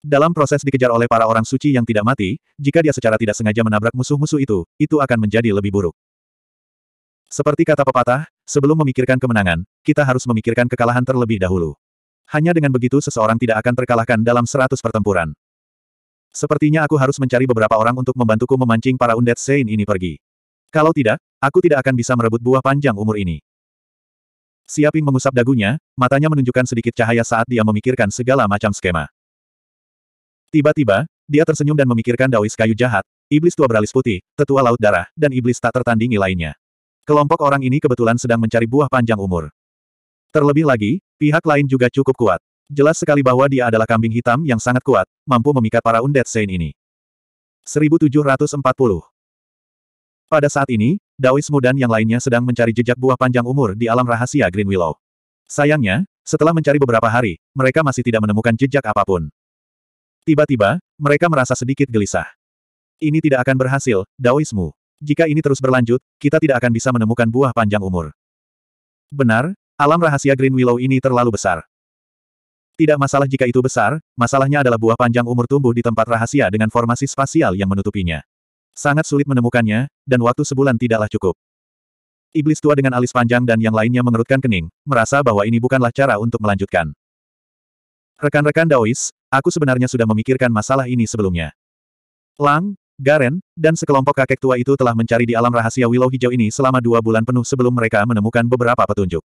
Dalam proses dikejar oleh para orang suci yang tidak mati, jika dia secara tidak sengaja menabrak musuh-musuh itu, itu akan menjadi lebih buruk. Seperti kata pepatah, sebelum memikirkan kemenangan, kita harus memikirkan kekalahan terlebih dahulu. Hanya dengan begitu seseorang tidak akan terkalahkan dalam seratus pertempuran. Sepertinya aku harus mencari beberapa orang untuk membantuku memancing para undead Sein ini pergi. Kalau tidak, aku tidak akan bisa merebut buah panjang umur ini. Siaping mengusap dagunya, matanya menunjukkan sedikit cahaya saat dia memikirkan segala macam skema. Tiba-tiba, dia tersenyum dan memikirkan dawis kayu jahat, iblis tua beralis putih, tetua laut darah, dan iblis tak tertandingi lainnya. Kelompok orang ini kebetulan sedang mencari buah panjang umur. Terlebih lagi, pihak lain juga cukup kuat. Jelas sekali bahwa dia adalah kambing hitam yang sangat kuat, mampu memikat para undead saint ini. 1740 Pada saat ini, Daoismu dan yang lainnya sedang mencari jejak buah panjang umur di alam rahasia Green Willow. Sayangnya, setelah mencari beberapa hari, mereka masih tidak menemukan jejak apapun. Tiba-tiba, mereka merasa sedikit gelisah. Ini tidak akan berhasil, Daoismu. Jika ini terus berlanjut, kita tidak akan bisa menemukan buah panjang umur. Benar, Alam rahasia Green Willow ini terlalu besar. Tidak masalah jika itu besar, masalahnya adalah buah panjang umur tumbuh di tempat rahasia dengan formasi spasial yang menutupinya. Sangat sulit menemukannya, dan waktu sebulan tidaklah cukup. Iblis tua dengan alis panjang dan yang lainnya mengerutkan kening, merasa bahwa ini bukanlah cara untuk melanjutkan. Rekan-rekan Daois, aku sebenarnya sudah memikirkan masalah ini sebelumnya. Lang, Garen, dan sekelompok kakek tua itu telah mencari di alam rahasia Willow Hijau ini selama dua bulan penuh sebelum mereka menemukan beberapa petunjuk.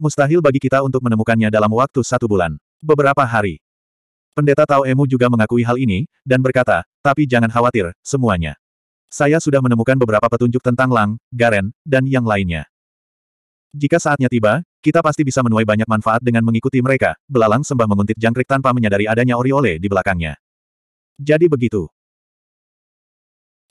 Mustahil bagi kita untuk menemukannya dalam waktu satu bulan. Beberapa hari. Pendeta Tao Emu juga mengakui hal ini, dan berkata, tapi jangan khawatir, semuanya. Saya sudah menemukan beberapa petunjuk tentang Lang, Garen, dan yang lainnya. Jika saatnya tiba, kita pasti bisa menuai banyak manfaat dengan mengikuti mereka, belalang sembah menguntit jangkrik tanpa menyadari adanya oriole di belakangnya. Jadi begitu.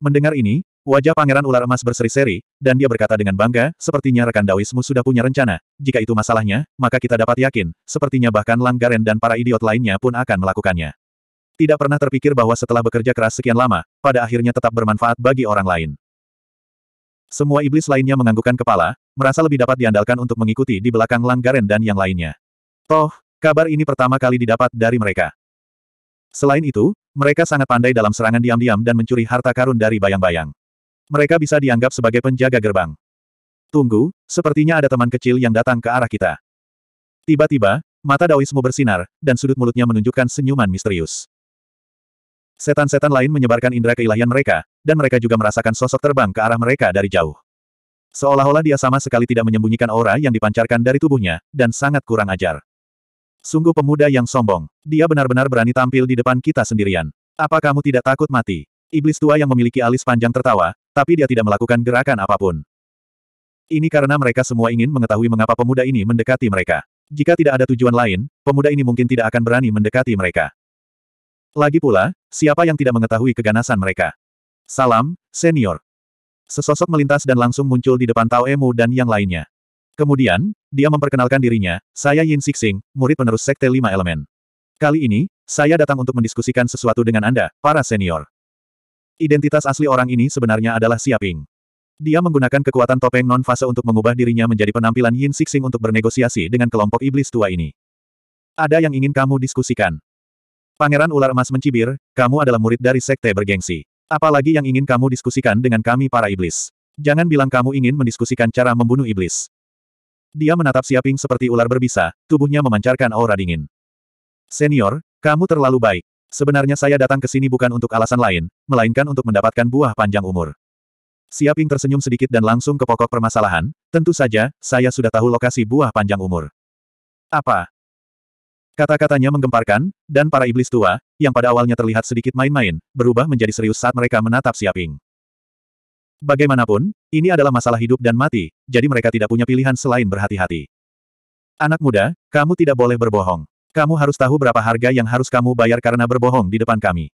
Mendengar ini, Wajah pangeran ular emas berseri-seri, dan dia berkata dengan bangga, sepertinya rekan Dawismu sudah punya rencana. Jika itu masalahnya, maka kita dapat yakin, sepertinya bahkan Langgaren dan para idiot lainnya pun akan melakukannya. Tidak pernah terpikir bahwa setelah bekerja keras sekian lama, pada akhirnya tetap bermanfaat bagi orang lain. Semua iblis lainnya menganggukkan kepala, merasa lebih dapat diandalkan untuk mengikuti di belakang Langgaren dan yang lainnya. Toh, kabar ini pertama kali didapat dari mereka. Selain itu, mereka sangat pandai dalam serangan diam-diam dan mencuri harta karun dari bayang-bayang mereka bisa dianggap sebagai penjaga gerbang. Tunggu, sepertinya ada teman kecil yang datang ke arah kita. Tiba-tiba, mata Daoismu bersinar, dan sudut mulutnya menunjukkan senyuman misterius. Setan-setan lain menyebarkan indera keilahian mereka, dan mereka juga merasakan sosok terbang ke arah mereka dari jauh. Seolah-olah dia sama sekali tidak menyembunyikan aura yang dipancarkan dari tubuhnya, dan sangat kurang ajar. Sungguh pemuda yang sombong. Dia benar-benar berani tampil di depan kita sendirian. Apa kamu tidak takut mati? Iblis tua yang memiliki alis panjang tertawa, tapi dia tidak melakukan gerakan apapun. Ini karena mereka semua ingin mengetahui mengapa pemuda ini mendekati mereka. Jika tidak ada tujuan lain, pemuda ini mungkin tidak akan berani mendekati mereka. Lagi pula, siapa yang tidak mengetahui keganasan mereka? Salam, senior. Sesosok melintas dan langsung muncul di depan Tao Emu dan yang lainnya. Kemudian, dia memperkenalkan dirinya, saya Yin Sixing, murid penerus Sekte Lima Elemen. Kali ini, saya datang untuk mendiskusikan sesuatu dengan Anda, para senior. Identitas asli orang ini sebenarnya adalah Siaping. Dia menggunakan kekuatan topeng non-fase untuk mengubah dirinya menjadi penampilan Yin Sixing untuk bernegosiasi dengan kelompok iblis tua ini. Ada yang ingin kamu diskusikan. Pangeran Ular Emas mencibir, kamu adalah murid dari sekte bergengsi. Apalagi yang ingin kamu diskusikan dengan kami para iblis. Jangan bilang kamu ingin mendiskusikan cara membunuh iblis. Dia menatap Siaping seperti ular berbisa, tubuhnya memancarkan aura dingin. Senior, kamu terlalu baik. Sebenarnya saya datang ke sini bukan untuk alasan lain, melainkan untuk mendapatkan buah panjang umur. Siaping tersenyum sedikit dan langsung ke pokok permasalahan, tentu saja, saya sudah tahu lokasi buah panjang umur. Apa? Kata-katanya menggemparkan, dan para iblis tua, yang pada awalnya terlihat sedikit main-main, berubah menjadi serius saat mereka menatap Siaping. Bagaimanapun, ini adalah masalah hidup dan mati, jadi mereka tidak punya pilihan selain berhati-hati. Anak muda, kamu tidak boleh berbohong. Kamu harus tahu berapa harga yang harus kamu bayar karena berbohong di depan kami.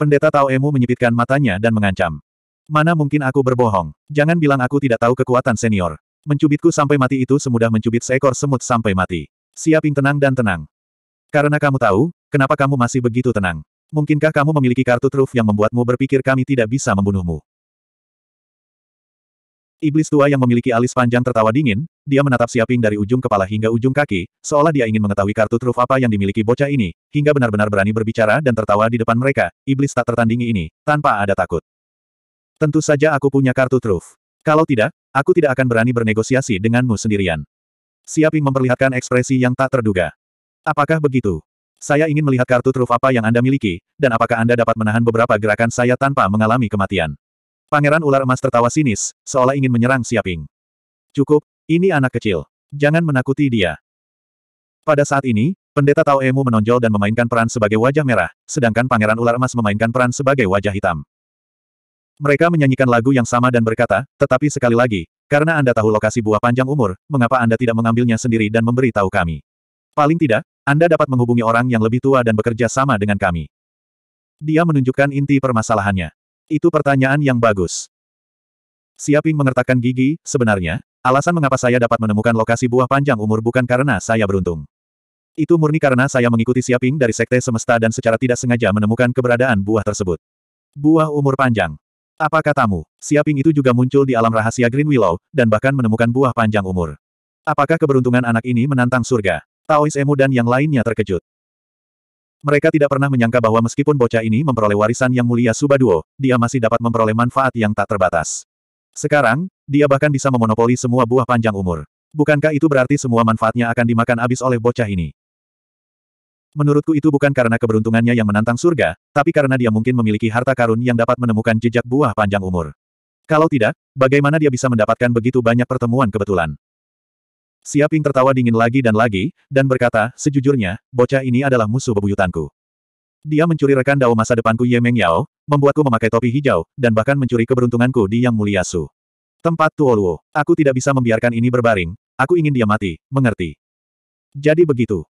Pendeta Tao Emu menyipitkan matanya dan mengancam. Mana mungkin aku berbohong? Jangan bilang aku tidak tahu kekuatan senior. Mencubitku sampai mati itu semudah mencubit seekor semut sampai mati. Siaping tenang dan tenang. Karena kamu tahu, kenapa kamu masih begitu tenang? Mungkinkah kamu memiliki kartu truf yang membuatmu berpikir kami tidak bisa membunuhmu? Iblis tua yang memiliki alis panjang tertawa dingin, dia menatap Siaping dari ujung kepala hingga ujung kaki, seolah dia ingin mengetahui kartu truf apa yang dimiliki bocah ini, hingga benar-benar berani berbicara dan tertawa di depan mereka, iblis tak tertandingi ini, tanpa ada takut. Tentu saja aku punya kartu truf. Kalau tidak, aku tidak akan berani bernegosiasi denganmu sendirian. Siaping memperlihatkan ekspresi yang tak terduga. Apakah begitu? Saya ingin melihat kartu truf apa yang Anda miliki, dan apakah Anda dapat menahan beberapa gerakan saya tanpa mengalami kematian. Pangeran ular emas tertawa sinis, seolah ingin menyerang Siaping. Cukup, ini anak kecil. Jangan menakuti dia. Pada saat ini, pendeta Tao Emu menonjol dan memainkan peran sebagai wajah merah, sedangkan pangeran ular emas memainkan peran sebagai wajah hitam. Mereka menyanyikan lagu yang sama dan berkata, tetapi sekali lagi, karena Anda tahu lokasi buah panjang umur, mengapa Anda tidak mengambilnya sendiri dan memberi tahu kami? Paling tidak, Anda dapat menghubungi orang yang lebih tua dan bekerja sama dengan kami. Dia menunjukkan inti permasalahannya. Itu pertanyaan yang bagus. Siaping mengertakkan gigi, sebenarnya, alasan mengapa saya dapat menemukan lokasi buah panjang umur bukan karena saya beruntung. Itu murni karena saya mengikuti Siaping dari Sekte Semesta dan secara tidak sengaja menemukan keberadaan buah tersebut. Buah umur panjang. Apa katamu, Siaping itu juga muncul di alam rahasia Green Willow, dan bahkan menemukan buah panjang umur. Apakah keberuntungan anak ini menantang surga? Taois Emu dan yang lainnya terkejut. Mereka tidak pernah menyangka bahwa meskipun bocah ini memperoleh warisan yang mulia Subaduo, dia masih dapat memperoleh manfaat yang tak terbatas. Sekarang, dia bahkan bisa memonopoli semua buah panjang umur. Bukankah itu berarti semua manfaatnya akan dimakan habis oleh bocah ini? Menurutku itu bukan karena keberuntungannya yang menantang surga, tapi karena dia mungkin memiliki harta karun yang dapat menemukan jejak buah panjang umur. Kalau tidak, bagaimana dia bisa mendapatkan begitu banyak pertemuan kebetulan? Siaping tertawa dingin lagi dan lagi, dan berkata, sejujurnya, bocah ini adalah musuh bebuyutanku. Dia mencuri rekan dao masa depanku Ye Meng Yao, membuatku memakai topi hijau, dan bahkan mencuri keberuntunganku di Yang Mulia Su. Tempat Tuoluo, aku tidak bisa membiarkan ini berbaring, aku ingin dia mati, mengerti. Jadi begitu.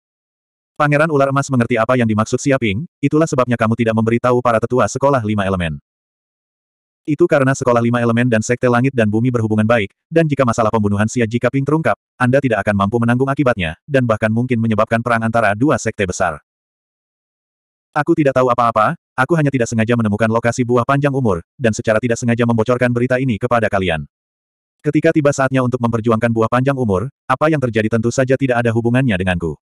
Pangeran ular emas mengerti apa yang dimaksud Siaping, itulah sebabnya kamu tidak memberitahu para tetua sekolah lima elemen. Itu karena sekolah lima elemen dan sekte langit dan bumi berhubungan baik, dan jika masalah pembunuhan Xia Jika Ping terungkap, Anda tidak akan mampu menanggung akibatnya, dan bahkan mungkin menyebabkan perang antara dua sekte besar. Aku tidak tahu apa-apa, aku hanya tidak sengaja menemukan lokasi buah panjang umur, dan secara tidak sengaja membocorkan berita ini kepada kalian. Ketika tiba saatnya untuk memperjuangkan buah panjang umur, apa yang terjadi tentu saja tidak ada hubungannya denganku.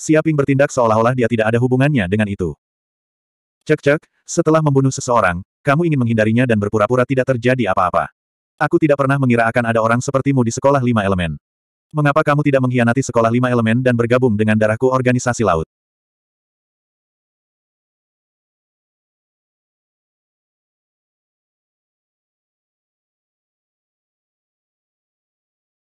Siaping bertindak seolah-olah dia tidak ada hubungannya dengan itu. Cek-cek, setelah membunuh seseorang, kamu ingin menghindarinya dan berpura-pura tidak terjadi apa-apa. Aku tidak pernah mengira akan ada orang sepertimu di sekolah lima elemen. Mengapa kamu tidak mengkhianati sekolah lima elemen dan bergabung dengan darahku organisasi laut?